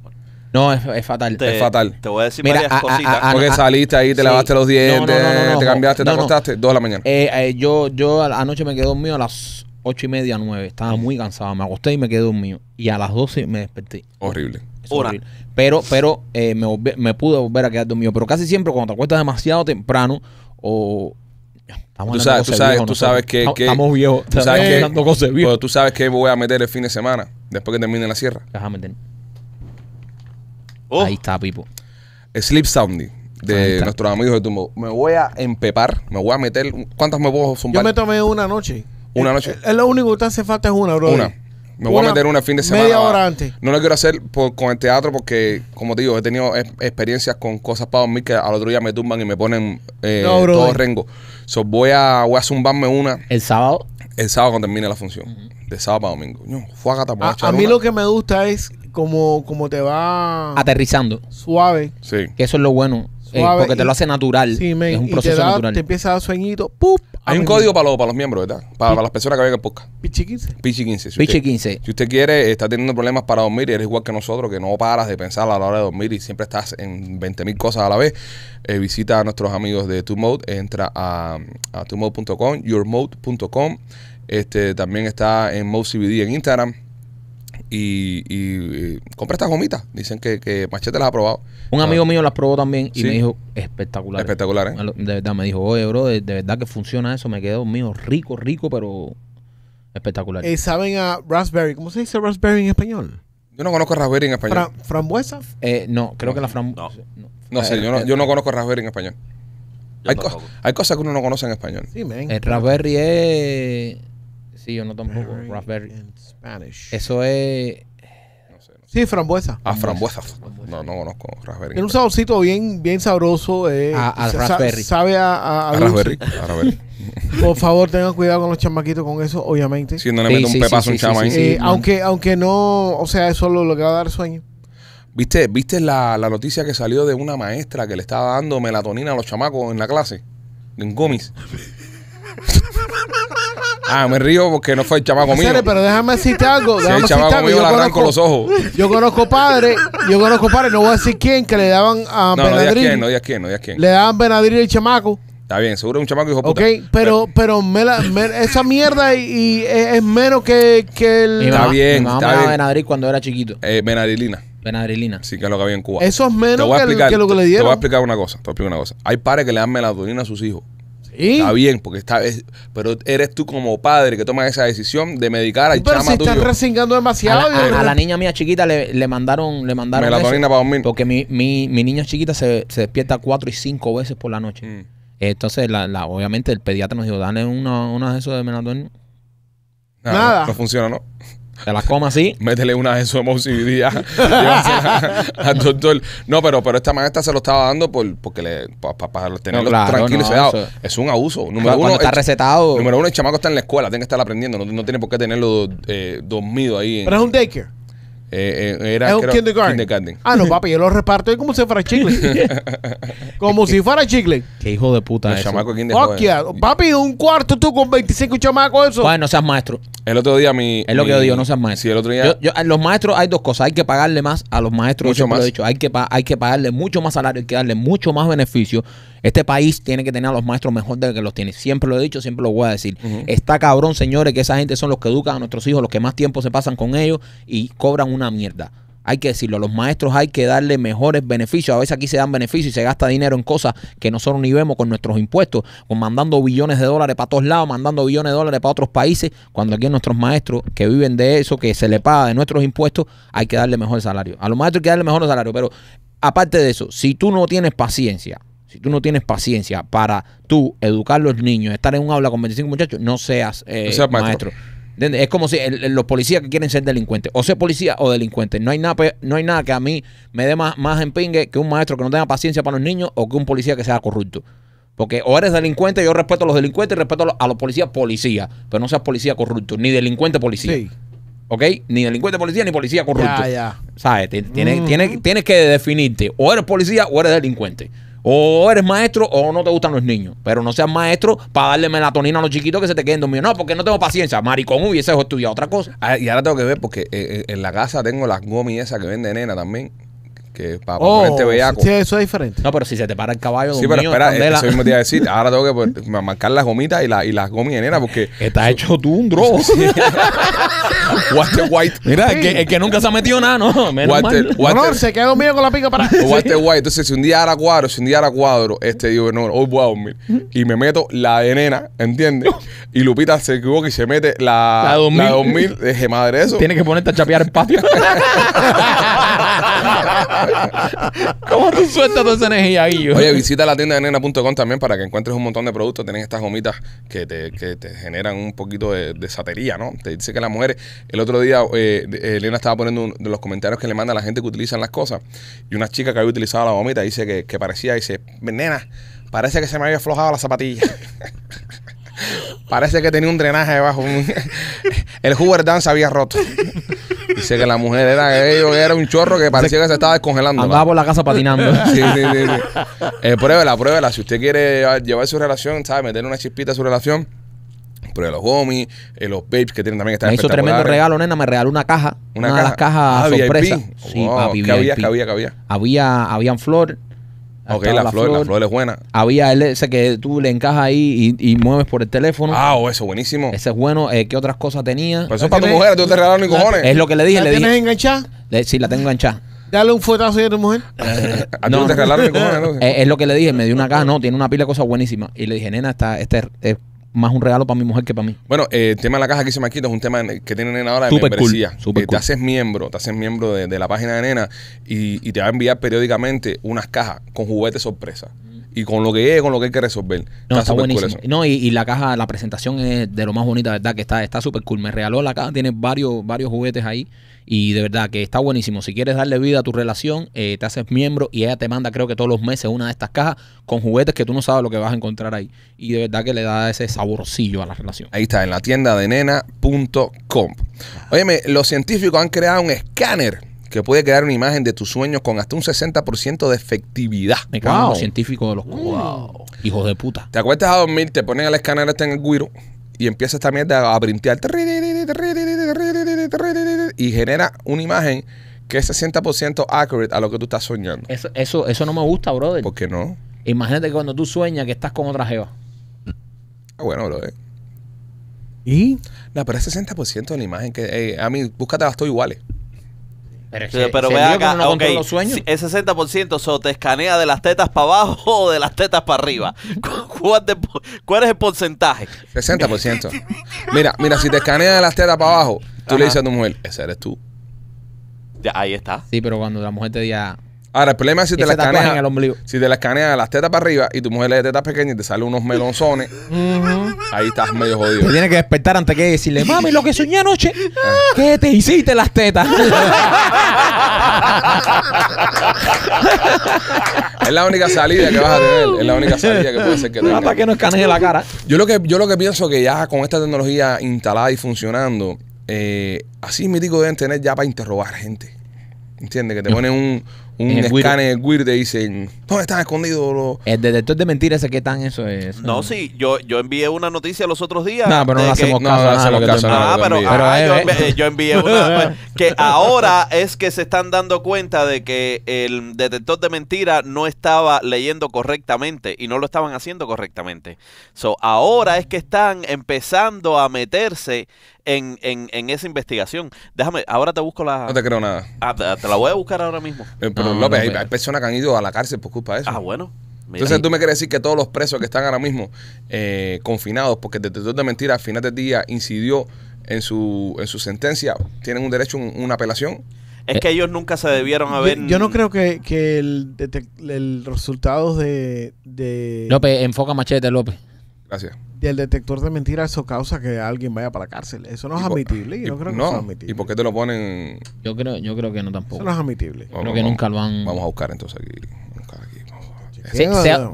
No, es, fatal. es fatal. Te voy a decir varias cositas. Porque saliste ahí, te lavaste los dientes, te cambiaste, te acostaste, dos de la mañana. Eh, eh, yo, yo anoche me quedé dormido a las ocho y media, nueve, estaba muy cansado, me acosté y me quedé dormido. Y a las 12 me desperté. Horrible. horrible. Pero, pero eh, me, pude volver a quedar dormido. Pero casi siempre cuando te acuestas demasiado temprano o Estamos tú sabes, que, estamos viejos. Tú sabes que, tú sabes voy a meter el fin de semana después que termine la sierra. Déjame meter. Oh. Ahí está, Pipo. Sleep Soundy de nuestros amigos de Tumbo. Me voy a empepar, me voy a meter. ¿Cuántas me puedo zumbar? Yo me tomé una noche. Una noche. Es lo único que te hace falta es una, bro. Una. Me voy a meter una fin de semana. Media antes. No lo quiero hacer con el teatro porque, como digo, he tenido experiencias con cosas para dormir que al otro día me tumban y me ponen eh, todo rengo. So, voy a zumbarme una. ¿El sábado? El sábado cuando termine la función. De sábado para domingo. No, a, mí lo que me gusta es como, como te va... Aterrizando. Suave. Sí. Que eso es lo bueno porque te lo hace natural. Es un proceso natural. Te empieza a dar sueñito. Hay un código para los, para los miembros, ¿verdad? Para, las personas que vengan podcast. Pichi 15. Pichi 15. Si Pichi 15. Si usted quiere, está teniendo problemas para dormir y eres igual que nosotros, que no paras de pensar a la hora de dormir y siempre estás en 20.000 cosas a la vez, eh, visita a nuestros amigos de 2mode Entra a, a yourmode.com. Este, también está en ModeCBD en Instagram y, y, eh, compra estas gomitas. Dicen que, Machete las ha probado. Un amigo ah. mío las probó también y me dijo espectacular. Espectacular, ¿eh? De verdad, me dijo, oye, bro, de, verdad que funciona eso. Me quedo mío rico, rico, pero espectacular. Y eh, ¿Saben a raspberry? ¿Cómo se dice raspberry en español? Yo no conozco raspberry en español. ¿Frambuesa? Eh, no, creo que la frambuesa. No. sé, yo no, yo no conozco raspberry en español. Hay, cosas que uno no conoce en español. Sí, El raspberry es Sí, yo no tampoco. Raspberry. Eso es. Sí, frambuesa. Ah, frambuesa. No, no conozco raspberry. Tiene un saborcito bien, bien sabroso. Eh. Ah, raspberry. Sabe a, a, raspberry. Por favor, tengan cuidado con los chamaquitos con eso, obviamente. Si no le meto un pepazo a un chama eh, aunque, aunque no, o sea, eso es lo que va a dar sueño. ¿Viste, viste la, la, noticia que salió de una maestra que le estaba dando melatonina a los chamacos en la clase? En gomis. Ah, me río porque no fue el chamaco mío. pero déjame decirte algo. el chamaco mío yo arranco los ojos. Yo conozco padres, yo conozco padres, no voy a decir quién, que le daban a no, No, digas quién, no digas quién, no quién. Le daban Benadryl al chamaco. Está bien, seguro es un chamaco hijo puta. Ok, pero, pero esa mierda y, es, menos que, que el... mamá, bien, está cuando era chiquito. Eh, Benadrylina. Benadrylina. Sí, que es lo que había en Cuba. Eso es menos que, que, lo que le dieron. Te voy a explicar una cosa, te voy a explicar una cosa. Hay padres que le dan melatonina a sus hijos Está bien, porque está, pero eres tú como padre que tomas esa decisión de medicar al si resingando demasiado. A la, niña mía chiquita le, mandaron le mandaron melatonina para dormir. Porque mi, mi, niña chiquita se, se, despierta cuatro y cinco veces por la noche. Mm. Entonces, obviamente, el pediatra nos dijo, dale una, una de esos de melatonina. Nada, no funciona, ¿no? Te las coma así. Métele una de su y al doctor. No, pero, pero esta maestra se lo estaba dando por, porque le, para pa, tenerlo tranquilo Es un abuso. Número uno. Está recetado. Número uno, el chamaco está en la escuela, tiene que estar aprendiendo. No, tiene por qué tenerlo eh, dormido ahí. pero es un daycare. Eh, eh, era, es un kindergarten. Ah, no, papi, yo lo reparto como si fuera chicle. como si fuera chicle. Qué hijo de puta chamaco Papi, un cuarto tú con 25 chamacos eso. Bueno, no seas maestro. El otro día mi... Es lo que digo, no seas maestro. el otro día... los maestros hay dos cosas. Hay que pagarle más a los maestros. Mucho Hay que, hay que pagarle mucho más salario, hay que darle mucho más beneficio. Este país tiene que tener a los maestros mejor de los que los tiene. Siempre lo he dicho, siempre lo voy a decir. Está cabrón, señores, que esa gente son los que educan a nuestros hijos, los que más tiempo se pasan con ellos y cobran una mierda. Hay que decirlo, los maestros hay que darle mejores beneficios. A veces aquí se dan beneficios y se gasta dinero en cosas que nosotros ni vemos con nuestros impuestos, o mandando billones de dólares para todos lados, mandando billones de dólares para otros países, cuando aquí nuestros maestros que viven de eso, que se le paga de nuestros impuestos, hay que darle mejor salario. A los maestros hay que darle mejor salario, pero aparte de eso, si tú no tienes paciencia, si tú no tienes paciencia para tú educar a los niños, estar en un aula con 25 muchachos, no seas, eh, maestro. Es como si los policías que quieren ser delincuentes, o ser policía o delincuente. No hay nada, no hay nada que a mí me dé más, más empingue que un maestro que no tenga paciencia para los niños o que un policía que sea corrupto. Porque o eres delincuente, yo respeto a los delincuentes y respeto a los, policías policía, pero no seas policía corrupto, ni delincuente policía. ¿Ok? Ni delincuente policía, ni policía corrupto. Ya, ya. ¿Sabes? Mm. tienes que definirte. O eres policía o eres delincuente. O eres maestro o no te gustan los niños. Pero no seas maestro para darle melatonina a los chiquitos que se te queden dormidos. No, porque no tengo paciencia. Maricón hubiese estudiado otra cosa. Ah, y ahora tengo que ver porque eh, eh, en la casa tengo las gomis esas que vende nena también que para oh, ponerte este bellaco. Sí, eso es diferente. No, pero si se te para el caballo. Sí, pero espera, eso mismo decir. Ahora tengo que pues, marcar las gomitas y, la, y las nena porque. Estás hecho tú un drogo. Walter White. Mira, el, que, nunca se ha metido nada, ¿no? Menos Walter, mal. Walter, se quedó mío con la pica para. Walter White. Entonces, si un día era cuadro, si un día era cuadro, este digo, no, hoy voy a dormir. Y me meto la de nena, ¿entiendes? Y Lupita se equivoca y se mete la. La 2000. La 2000. Deje madre eso. Tiene que ponerte a chapear el patio. ¿Cómo tú sueltas toda esa energía ahí? Oye, visita la tienda de nena.com también para que encuentres un montón de productos. Tienen estas gomitas que te, generan un poquito de, de, satería, ¿no? Te dice que las mujeres. El otro día, eh, Elena estaba poniendo de los comentarios que le manda a la gente que utilizan las cosas. Y una chica que había utilizado la gomita dice que, que parecía, dice, nena, parece que se me había aflojado la zapatilla. Parece que tenía un drenaje debajo. el Hoover dance había roto. Dice que la mujer era, era un chorro que parecía que se estaba descongelando. Andaba por la casa patinando. sí, sí, sí. Eh, pruébela, pruébela. Si usted quiere llevar su relación, ¿sabe? Meterle una chispita a su relación. Pero los homies, eh, los babes que tienen también que están Me hizo tremendo regalo, nena. Me regaló una caja. Una, de las cajas sorpresas ah, sorpresa. Sí, papi, había, había, Había, habían flor, Ok, la, flor, la flor es buena. Había ese que tú le encajas ahí y, y mueves por el teléfono. Ah, oh, eso, buenísimo. Ese es bueno. Eh, ¿Qué otras cosas tenía? Pero eso es para tu mujer, tú te regalaron ni cojones. Es lo que le dije. ¿La tienes dije, enganchada? sí, la tengo enganchada. Dale un fuetazo a tu mujer. ¿A no, eh, te regalaron ni cojones? Eh, es, lo que le dije. Me dio una caja, no, tiene una pila de cosas buenísimas. Y le dije, nena, esta, esta es más un regalo para mi mujer que para mí. Bueno, eh, el tema de la caja que hice quita es un tema que tiene Nena ahora de membresía. Eh, cool, Te haces miembro, te haces miembro de, la página de Nena y, te va a enviar periódicamente unas cajas con juguetes sorpresa. Y con lo que es con lo que hay que resolver. No, está, buenísimo. no, y, la caja, la presentación es de lo más bonita, ¿verdad? Que está súper cool. Me regaló la caja, tiene varios, varios juguetes ahí. Y de verdad que está buenísimo. Si quieres darle vida a tu relación, eh, te haces miembro y ella te manda, creo que todos los meses, una de estas cajas con juguetes que tú no sabes lo que vas a encontrar ahí. Y de verdad que le da ese saborcillo a la relación. Ahí está, en la tienda de nena.com. Óyeme, los científicos han creado un escáner que puede crear una imagen de tus sueños con hasta un 60% de efectividad. Me cago wow. los científicos de los wow. hijos de puta. Te acuestas a dormir, te ponen el escáner este en el guiro y empiezas también a brintear y genera una imagen que es 60% accurate a lo que tú estás soñando. Eso, eso, eso no me gusta, brother. ¿Por qué no? Imagínate que cuando tú sueñas que estás con otra jeva. Ah, bueno, brother. ¿Y? No, pero es 60% de la imagen que... Eh, a mí, búscate las dos iguales. Pero, me sí, el 60% so, te escanea de las tetas para abajo o de las tetas para arriba. ¿Cuál, es el porcentaje? 60%. mira, mira, si te escanea de las tetas para abajo, tú le dices a tu mujer, ese eres tú. Ya, ahí está. Sí, pero cuando la mujer te diga, Ahora, el problema es si te, la caneas, si te las escanea las tetas para arriba y tu mujer le de tetas pequeñas y te salen unos melonzones, ahí estás medio jodido. Te tienes que despertar antes que decirle, mami, lo que soñé anoche, ah. que te hiciste las tetas. es la única salida que vas a tener. Es la única salida que puede ser que tengas. Hasta que no escanee la cara. Yo lo que, yo lo que pienso que ya con esta tecnología instalada y funcionando, eh, así mítico deben tener ya para interrogar gente. ¿Entiendes? Que te ponen un un escáner en Weird dicen, ¿dónde están escondidos los...? El detector de mentiras el que están eso es. No, sí, yo, yo envié una noticia los otros días. No, pero no, hacemos caso. No, ah, pero, que ahora es que se están dando cuenta de que el detector de mentiras no estaba leyendo correctamente y no lo estaban haciendo correctamente. So, ahora es que están empezando a meterse en, en, esa investigación. Déjame, ahora te busco la. No te creo nada. Ah, te, la voy a buscar ahora mismo. Eh, pero López, hay, personas que han ido a la cárcel por culpa de eso. Ah, bueno. Entonces tú me quieres decir que todos los presos que están ahora mismo eh, confinados porque el detector de mentira al final del día incidió en su, en su sentencia, tienen un derecho a una apelación. Es que eh, ellos nunca se debieron haber. Yo, no creo que, que el, el, resultado de. López, enfoca machete, López. Gracias y el detector de mentiras eso causa que alguien vaya para cárcel. Eso no es admitible. Yo creo que no, es admitible. ¿Y por qué te lo ponen? Yo creo, yo creo que no tampoco. Eso no es admitible. creo que nunca lo van. Vamos a buscar entonces aquí.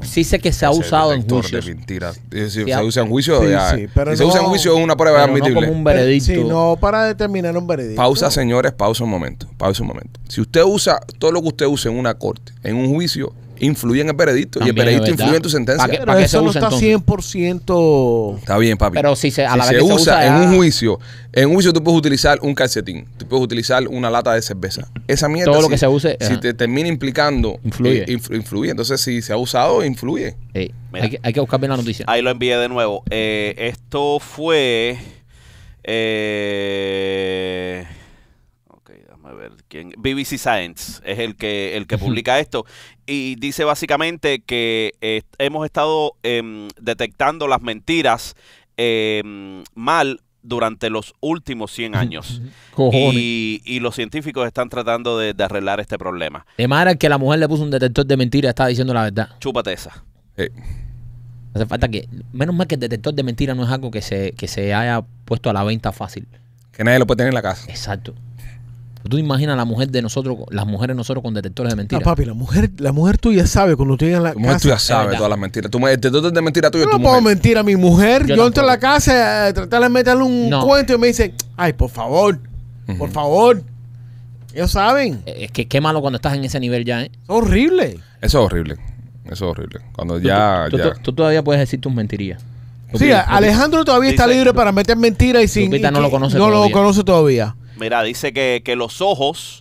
Sí, sé que se ha usado en juicios. De mentiras. Eh, sí, se usa en juicio. si se usa en juicio es una prueba admitible. No como un veredicto. Si no, para determinar un veredicto. Pausa, señores, pausa un momento. Pausa un momento. Si usted usa todo lo que usted usa en una corte, en un juicio, influyen el veredicto y el veredicto influye en tu sentencia. pero eso no está 100%. Está bien, papi. Pero si se, se, usa, en un juicio, en un juicio tú puedes utilizar un calcetín, tú puedes utilizar una lata de cerveza. Esa mierda. Todo lo que se use. Si te termina implicando, eh, influye. influye. Entonces, si se ha usado, influye. hay, que, buscar bien la noticia. Ahí lo envié de nuevo. Eh, esto fue. Eh, BBC Science es el que, el que publica esto. Y dice básicamente que hemos estado em, detectando las mentiras em, mal durante los últimos 100 años. y, los científicos están tratando de, arreglar este problema. De que la mujer le puso un detector de mentiras, estaba diciendo la verdad. Chúpate esa. Eh. Hace falta que, menos mal que el detector de mentiras no es algo que se, que se haya puesto a la venta fácil. Que nadie lo puede tener en la casa. Exacto. Tú imaginas la mujer de nosotros, las mujeres de nosotros con detectores de mentiras. No, papi, la mujer, la mujer tuya sabe cuando tú llegas a la, la mujer tuya sabe todas las mentiras. Tú, de mentiras tuyo. Yo no puedo mentir a mi mujer. Yo, entro a la casa, eh, tratar de meterle un cuento y me dice, ay, por favor, por favor. Ellos saben. Es que qué malo cuando estás en ese nivel ya, ¿eh? Es horrible. Eso es horrible. Eso es horrible. Cuando ya. todavía puedes decir tus mentirías. Sí, Alejandro todavía está libre para meter mentiras y sin. no, lo no lo conoce todavía. Mira, dice que, que los ojos...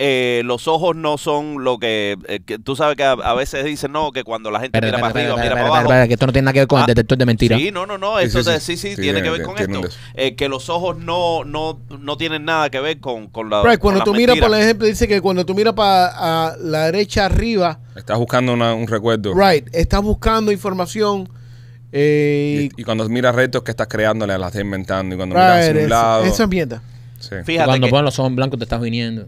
Eh, los ojos no son lo que, eh, tú sabes que a, veces dicen no que cuando la gente mira para arriba mira para abajo que esto no tiene nada que ver con el ah, detector de mentiras sí no no no eso sí, sí, tiene, eh, que ver con esto que los ojos no no no tienen nada que ver con, con la right, cuando tú miras por ejemplo dice que cuando tú miras para la derecha arriba estás buscando un recuerdo right estás buscando información y, y, cuando miras retos que estás creándole las estás inventando y cuando miras hacia un lado eso ambienta Fíjate cuando que, los ojos en blanco te estás viniendo.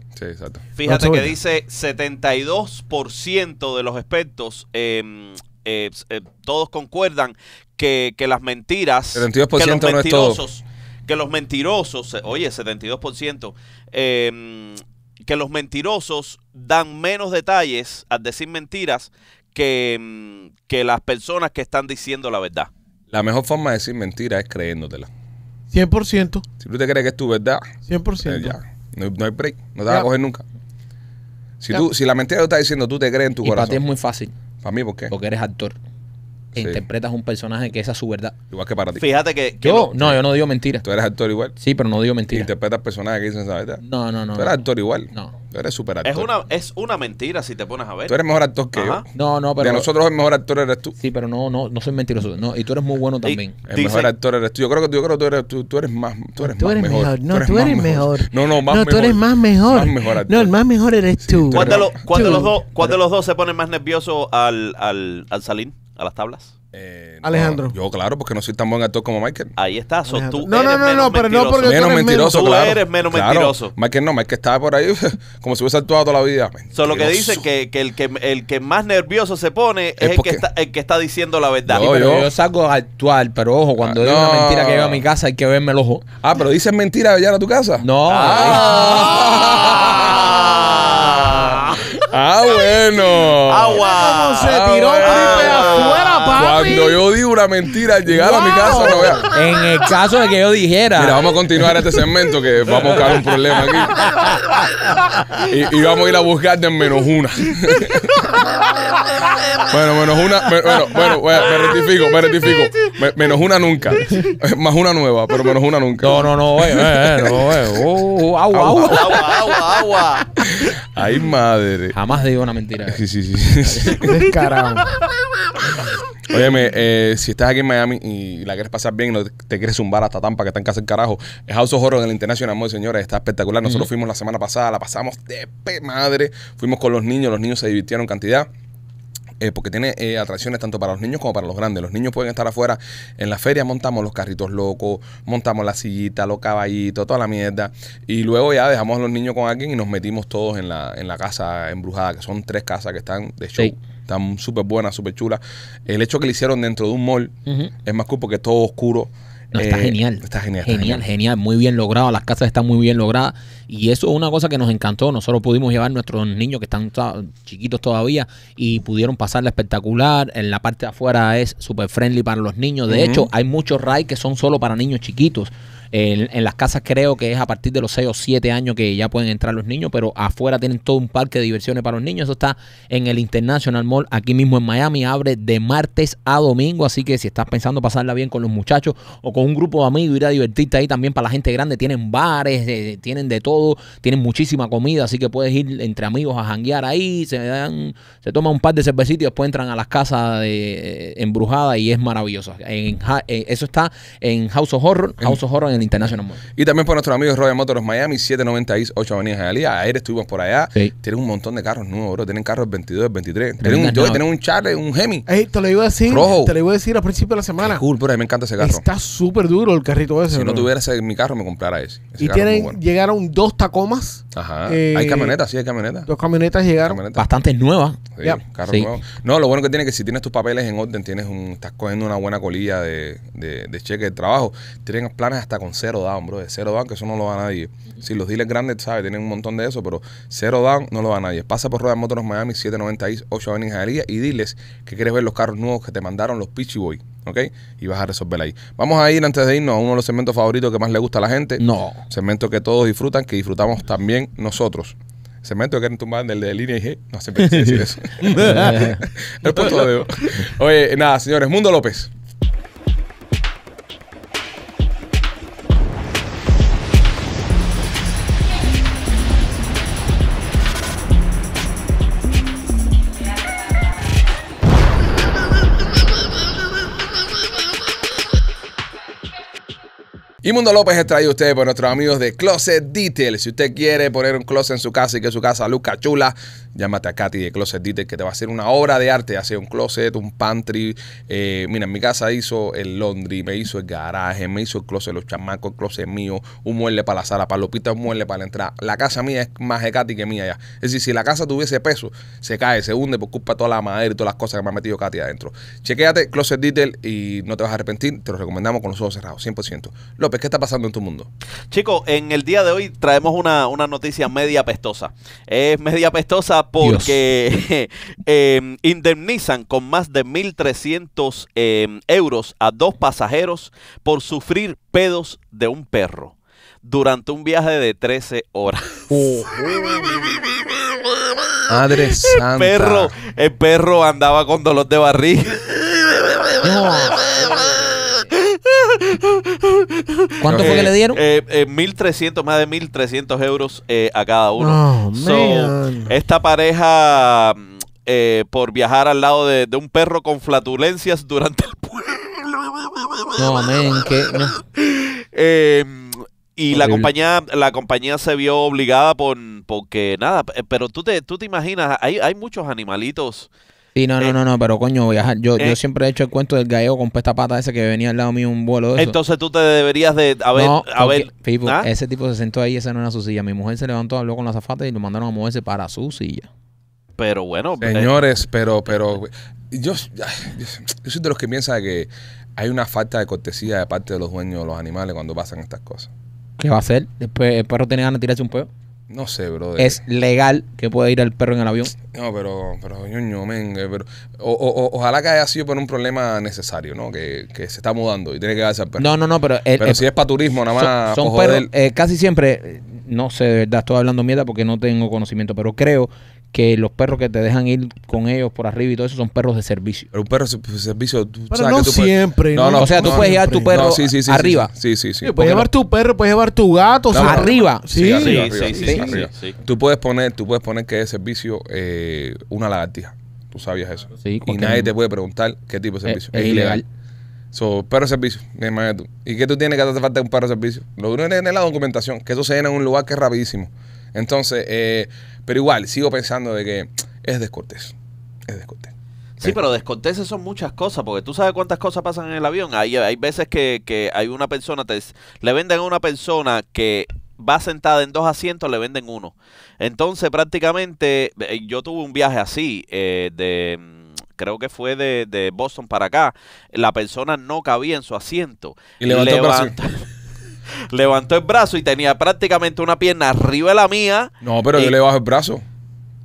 Fíjate que dice 72% de los expertos, em, eh, eh, todos concuerdan que, las mentiras, que los mentirosos, que los mentirosos, oye, 72%, em, que los mentirosos dan menos detalles al decir mentiras em, que, las personas que están diciendo la verdad. La mejor forma de decir mentiras es creyéndotela. 100%. Si tú te crees que es tu verdad, 100%. Pues ya. No, hay break, no te vas a coger nunca. Si, tú, si la mentira te está diciendo, tú te crees en tu y corazón. Para ti es muy fácil. Para mí, ¿por qué? Porque eres actor interpretas un personaje que esa a su verdad. Igual que para ti. Fíjate que. yo, no, yo no digo mentiras. Tú eres actor igual. Sí, pero no digo mentiras. Interpretas personajes que dicen esa verdad. No, no, no. Tú eres actor igual. No. Tú eres super actor. Es una, es una mentira si te pones a ver. Tú eres mejor actor que yo. No, no, pero. De nosotros el mejor actor eres tú. Sí, pero no, no, no soy mentiroso. No, y tú eres muy bueno también. el mejor actor eres tú. Yo creo que, yo creo tú, eres, eres más. Tú eres, mejor. No, tú eres, mejor. No, no, más mejor. No, tú eres más mejor. Más mejor No, el más mejor eres tú. Sí, ¿Cuál, de, los dos, se ponen más nervioso al, al salir? a las tablas? Eh, Alejandro. yo, claro, porque no soy tan buen actor como Michael. Ahí está. sos tú no, no, no, no, pero no porque tú menos mentiroso. eres menos mentiroso. Michael no, Michael estaba por ahí como si hubiese actuado toda la vida. Solo que dice que, el que el que más nervioso se pone es, el, que está, diciendo la verdad. Yo, salgo a actuar, pero ojo, cuando ah, digo una mentira que llega a mi casa hay que verme el ojo. Ah, pero dices mentira allá a tu casa. No. Ah. Ah, bueno. Agua. se ah, tiró el gripe afuera, papi. Cuando yo di una mentira al llegar a mi casa, no vea. En el caso de que yo dijera. Mira, vamos a continuar este segmento que vamos a buscar un problema aquí. Y, vamos a ir a buscar de menos una. bueno, menos una. bueno, bueno, me rectifico, me rectifico. menos una nunca. Más una nueva, pero menos una nunca. No, no, no, eh, eh, eh no, eh. Uh, agua, agua, agua. agua. Ay, madre. Jamás digo una mentira. Sí, sí, sí. Oye, Óyeme, eh, si estás aquí en Miami y la quieres pasar bien y no te quieres zumbar hasta Tampa, que está en casa el carajo, es House of Horror en el International, amor, señores, está espectacular. Nosotros fuimos la semana pasada, la pasamos de madre. Fuimos con los niños, los niños se divirtieron cantidad. Eh, porque tiene eh, atracciones tanto para los niños como para los grandes. Los niños pueden estar afuera en la feria, montamos los carritos locos, montamos la sillita, los caballitos, toda la mierda. Y luego ya dejamos a los niños con alguien y nos metimos todos en la, en la casa embrujada, que son tres casas que están de show. están súper buenas, súper chulas. El hecho que lo hicieron dentro de un mall es más cool porque es todo oscuro. Eh, está genial. Está genial. genial, Muy bien logrado. Las casas están muy bien logradas. Y eso es una cosa que nos encantó. Nosotros pudimos llevar nuestros niños que están chiquitos todavía y pudieron pasarla espectacular. En la parte de afuera es súper friendly para los niños. De hecho, hay muchos rides que son solo para niños chiquitos. En, las casas creo que es a partir de los 6 o 7 años que ya pueden entrar los niños, pero afuera tienen todo un parque de diversiones para los niños. Eso está en el International Mall, aquí mismo en Miami. Abre de martes a domingo, así que si estás pensando pasarla bien con los muchachos o con un grupo de amigos, ir a divertirte ahí también para la gente grande. Tienen bares, eh, tienen de todo, tienen muchísima comida, así que puedes ir entre amigos a janguear ahí. Se, dan, se toma un par de cervecitos y después entran a las casas de, eh, embrujadas y es maravilloso. Eh, eso está en House of Horror, House of Horror en internacional Y también por nuestros amigos Royal Motors Miami, 798 Avenida Jalía. Ayer estuvimos por allá. Tienen un montón de carros nuevos, bro. Tienen carros 22, 23. Tienen un, yo, un Charlie, un Hemi. te lo iba a decir. Te lo iba a decir al principio de la semana. cool, me encanta ese carro. Está súper duro el carrito ese. Si no tuviera ese, mi carro, me comprara ese. ese y tienen, llegaron dos Tacomas Ajá. Eh, hay camionetas, sí, hay camionetas. Dos camionetas llegaron. Bastante nuevas. Sí, No, lo bueno que tiene que si tienes tus papeles en orden, tienes un, estás cogiendo una buena colilla de, de, de cheque de trabajo. Tienen planes hasta con cero down, bro. De cero down, que eso no lo va a nadie. Si los diles grandes, ¿sabes? Tienen un montón de eso, pero cero down no lo va a nadie. Pasa por Royal Motors Miami, 790 8 Avenida ingeniería y diles que quieres ver los carros nuevos que te mandaron los Pitchy Boy. Y vas a resolver ahí. Vamos a ir antes de irnos a uno de los segmentos favoritos que más le gusta a la gente. No. Segmento que todos disfrutan, que disfrutamos también nosotros. Cemento que quieren tumbar el de línea y G. No, siempre quise decir eso. Oye, nada, señores. Mundo López. Y Mundo López es traído a ustedes por nuestros amigos de Closet Detail. Si usted quiere poner un closet en su casa y que su casa luzca chula, Llámate a Katy de Closet Detail... que te va a hacer una obra de arte, hace un closet, un pantry. Eh, mira, en mi casa hizo el laundry, me hizo el garaje, me hizo el closet, los chamacos, el closet mío, un mueble para la sala, para Lopita, un mueble para la entrada. La casa mía es más de Katy que mía ya. Es decir, si la casa tuviese peso, se cae, se hunde por culpa toda la madera y todas las cosas que me ha metido Katy adentro. Chequéate Closet Detail y no te vas a arrepentir, te lo recomendamos con los ojos cerrados, 100%. López, ¿qué está pasando en tu mundo? Chicos, en el día de hoy traemos una, una noticia media pestosa. Es media pestosa, porque em, indemnizan con más de 1.300 em, euros a dos pasajeros por sufrir pedos de un perro durante un viaje de 13 horas. Madre santa. El perro, el perro andaba con dolor de barriga. ¿Cuánto fue que le dieron? 1.300, eh, eh, más de 1.300 euros eh, a cada uno. esta pareja, por viajar al lado de, un perro con flatulencias durante el pueblo. No, y la compañía, la compañía se vio obligada por, porque nada, pero tú te, tú te imaginas, hay, hay muchos animalitos Sí, no, eh, no, no, pero coño, Yo, yo eh. siempre he hecho el cuento del gallego con pesta pata ese que venía al lado mío un vuelo. Entonces tú te deberías de. A ver, a ver. ¿ah? Ese tipo se sentó ahí, esa no era su silla. Mi mujer se levantó, habló con la zafata y lo mandaron a moverse para su silla. Pero bueno. Eh. Señores, pero, pero. Yo, yo soy de los que piensa que hay una falta de cortesía de parte de los dueños de los animales cuando pasan estas cosas. ¿Qué va a hacer? Después el perro tiene ganas de tirarse un pueblo no sé, bro. Es legal que pueda ir al perro en el avión. No, pero, pero, ñoño, pero o, o, ojalá que haya sido por un problema necesario, ¿no? Que, que se está mudando y tiene que darse al perro. No, no, no, pero. pero si es para turismo, nada más. Son, perros, eh, casi siempre, eh, no sé, de verdad, estoy hablando mierda porque no tengo conocimiento, pero creo que los perros que te dejan ir con ellos por arriba y todo eso son perros de servicio. Pero un perro de servicio, Pero no siempre. No, no, o sea, tú puedes llevar tu perro arriba. Sí, sí, sí. Puedes llevar tu perro, puedes llevar tu gato. arriba. Sí, sí, sí, Tú puedes poner, tú puedes poner que es servicio eh, una lagartija. Tú sabías eso. y nadie te puede preguntar qué tipo de eh, servicio. Es, ilegal. Son So, perro de servicio, imagínate tú. ¿Y qué tú tienes que hacer falta un perro de servicio? Lo único que tienes es la documentación, que eso se llena en un lugar que es rapidísimo. Entonces, eh, pero igual, sigo pensando de que es descortés. Es descortés. Sí, pero descorteses son muchas cosas, porque tú sabes cuántas cosas pasan en el avión. Hay, hay veces que, hay una persona, te, le venden a una persona que va sentada en dos asientos, le venden uno. Entonces, prácticamente, eh, yo tuve un viaje así, eh, de mm, creo que fue de, Boston para acá. La persona no cabía en su asiento. Y levantó, levantó el brazo y tenía prácticamente una pierna arriba de la mía. No, pero yo le bajo el brazo.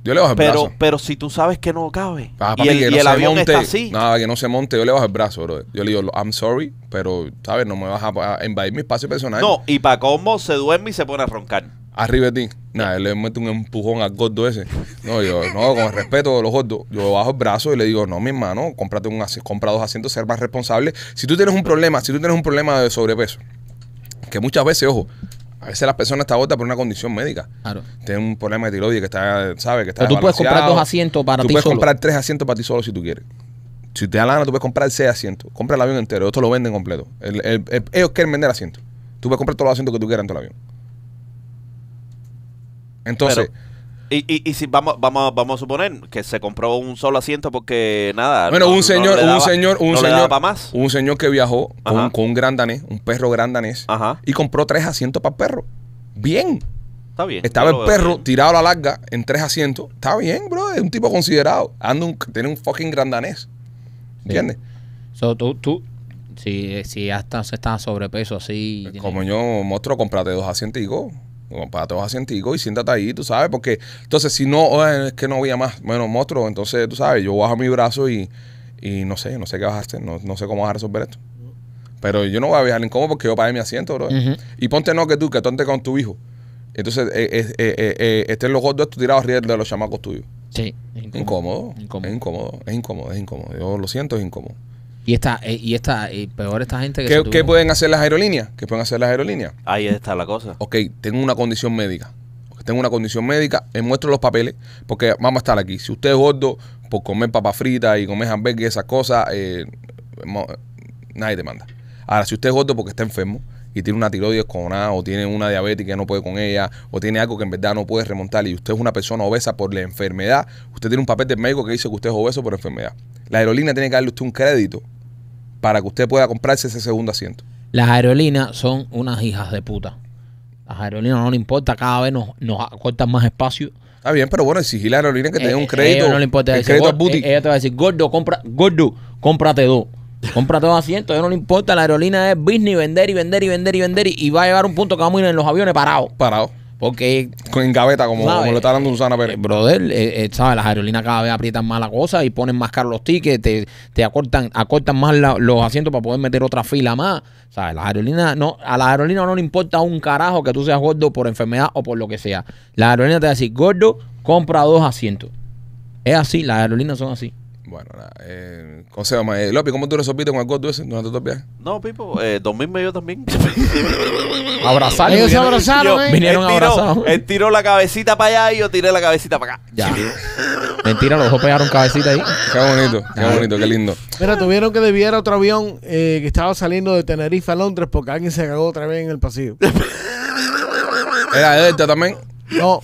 Yo le bajo el brazo. Pero si tú sabes que no cabe. Ah, y el, que avión está así. Nada, que no se monte, yo le bajo el brazo, bro. Yo le digo, I'm sorry, pero, ¿sabes? No me vas a, invadir mi espacio personal. No, y para cómo se duerme y se pone a roncar. Arriba de ti. Nada, le mete un empujón al gordo ese. No, yo, no, con el respeto de los gordos, yo bajo el brazo y le digo, no, mi hermano, cómprate un, compra dos asientos, ser más responsable. Si tú tienes un problema, si tú tienes un problema de sobrepeso, que muchas veces, ojo, a veces las personas está votas por una condición médica. Claro. Tiene un problema de tiroides que está, sabe, que está. tú puedes comprar dos asientos para ti solo. Tú puedes comprar tres asientos para ti solo si tú quieres. Si te da la tú puedes comprar seis asientos. Compra el avión entero. Esto lo venden completo. ellos quieren vender asientos. Tú puedes comprar todos los asientos que tú quieras en todo el avión. Entonces, y, si vamos, vamos, vamos a suponer que se compró un solo asiento porque nada. Bueno, un señor, un señor, un señor. Un señor que viajó con, un gran danés, un perro gran danés, y compró tres asientos para perro. Bien. Está bien. Estaba el perro tirado a la larga en tres asientos. Está bien, bro. Es un tipo considerado. Anda un, tiene un fucking gran danés. ¿Entiendes? tú, tú, si, si hasta se está sobrepeso así. Pues como yo, mostro, comprate dos asientos y go. Párate los asientico y siéntate ahí, tú sabes, porque entonces si no, es que no había más, bueno monstruo, entonces tú sabes, yo bajo mi brazo y, no sé, no sé qué vas no, sé cómo vas a resolver esto. Pero yo no voy a viajar incómodo porque yo pagué mi asiento, Y ponte no que tú, que tonte con tu hijo. Entonces, Este eh, eh, estén los gordos tirados arriba de los chamacos tuyos. Sí, es incómodo. Incómodo. incómodo. Es incómodo, es incómodo, es incómodo. Yo lo siento, es incómodo. Y esta, eh, y esta, y eh, peor esta gente que ¿Qué, pueden hacer las aerolíneas? ¿Qué pueden hacer las aerolíneas? Ahí está la cosa. Ok, tengo una condición médica. Tengo una condición médica, les eh, muestro los papeles, porque vamos a estar aquí. Si usted es gordo por comer papas frita y comer hamburguesas y esas cosas, nadie te manda. Ahora, si usted es gordo porque está enfermo y tiene una tiroides con nada o tiene una diabetes que no puede con ella, o tiene algo que en verdad no puede remontar y usted es una persona obesa por la enfermedad, usted tiene un papel del médico que dice que usted es obeso por enfermedad. La aerolínea tiene que darle usted un crédito para que usted pueda comprarse ese segundo asiento. Las aerolíneas son unas hijas de puta. Las aerolíneas no le importa, cada vez nos, nos cortan más espacio. Está bien, pero bueno, exigir la aerolínea que te eh, un eh, crédito. importa. El crédito eh, ella te va a decir, gordo, compra, gordo, cómprate dos. Cómprate dos asientos, a ella no le importa. La aerolínea es business, vender y vender y vender y vender. Y, va a llevar un punto que vamos a ir en los aviones parados. Parados. Porque. con gaveta, como, lo está dando Susana Pérez. Eh, brother, eh, eh, ¿sabes? Las aerolíneas cada vez aprietan más la cosa y ponen más caros los tickets, te, acortan, acortan más los asientos para poder meter otra fila más. ¿Sabes? Las aerolíneas, no, a las aerolíneas no le importa un carajo que tú seas gordo por enfermedad o por lo que sea. Las aerolíneas te van a decir, gordo, compra dos asientos. Es así, las aerolíneas son así. Bueno, nada. Eh, ¿cómo eh, Lopi, ¿cómo tú resolviste con algo tú ese durante todo el No, Pipo, eh, dormí medio también. Abrazaron. Ellos se abrazaron, ¿eh? Vinieron abrazados. él tiró la cabecita para allá y yo tiré la cabecita para acá. Ya. Mentira, los dos pegaron cabecita ahí. Qué bonito, qué bonito, qué lindo. Mira, tuvieron que desviar otro avión eh, que estaba saliendo de Tenerife a Londres porque alguien se cagó otra vez en el pasillo. Era Delta también. No,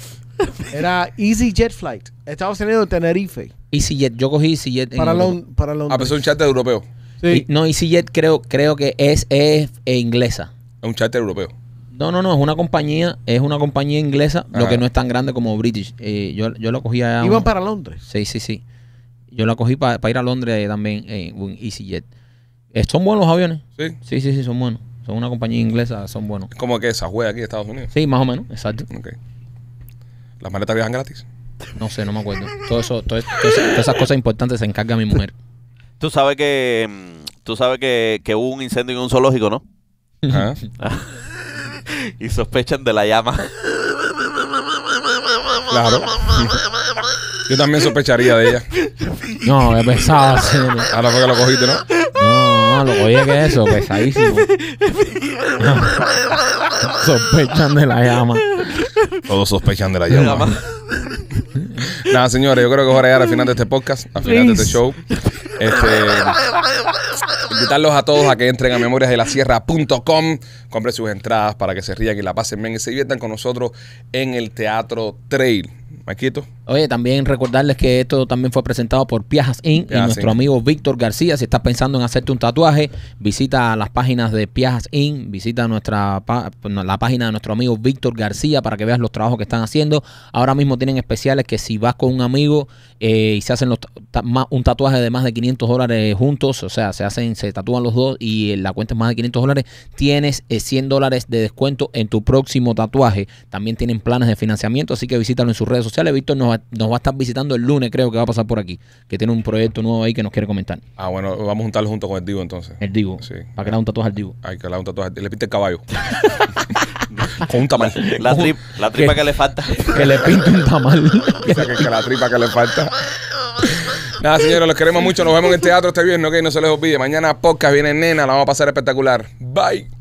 era EasyJet Flight. Estados Unidos, Tenerife. EasyJet, yo cogí EasyJet. Para, Londres. Ah, pero pues es un charter europeo. Sí. no, EasyJet creo, creo que es, eh, inglesa. Es un charter europeo. No, no, no, es una compañía, es una compañía inglesa, lo que no es tan grande como British. Eh, yo, yo la cogí allá. Iban para Londres. Sí, sí, sí. Yo la cogí para ir a Londres eh, también en un EasyJet. son buenos los aviones. Sí. Sí, sí, sí, son buenos. Son una compañía inglesa, son buenos. ¿Cómo como que esa juega aquí en Estados Unidos. Sí, más o menos, exacto. ¿Las maletas viajan gratis? No sé, no me acuerdo. todas esas cosas importantes se encarga mi mujer. Tú sabes que tú sabes que, hubo un incendio en un zoológico, ¿no? ¿Ah? y sospechan de la llama. Claro. Yo también sospecharía de ella. No, es pesado. Ahora fue que lo cogiste, ¿no? No, no, lo cogí que eso, pesadísimo. Sospechan de la llama. Todos sospechan de la llama. Nada, señores, yo creo que ahora llegar al final de este podcast, al final de este show. Este, invitarlos a todos a que entren a memorias de la compren sus entradas para que se rían y la pasen bien y se diviertan con nosotros en el Teatro Trail. Maquito. Oye, también recordarles que esto también fue presentado por Piajas Inc. y nuestro amigo Víctor García. Si estás pensando en hacerte un tatuaje, visita las páginas de Piajas Inc. Visita nuestra la página de nuestro amigo Víctor García para que veas los trabajos que están haciendo. Ahora mismo tienen especiales que si vas con un amigo eh, y se hacen un tatuaje de más de 500 dólares juntos, o sea, se hacen, se tatúan los dos y eh, la cuenta es más de 500 dólares, tienes 100 eh, dólares de descuento en tu próximo tatuaje. También tienen planes de financiamiento, así que visítalo en sus redes sociales. Víctor nos va nos va a estar visitando el lunes, creo que va a pasar por aquí, que tiene un proyecto nuevo ahí que nos quiere comentar. Ah, bueno, vamos a juntarlo junto con el Divo entonces. El Divo. Sí. Para que le un tatuaje al Divo. Hay que le un tatuaje. Le pinte el caballo. con un tamal. La, tripa que, le falta. Que le pinte un tamal. que, la tripa que le falta. Nada, señores, los queremos mucho. Nos vemos en el teatro este viernes, ok. No se les olvide. Mañana podcast viene nena, la vamos a pasar espectacular. Bye.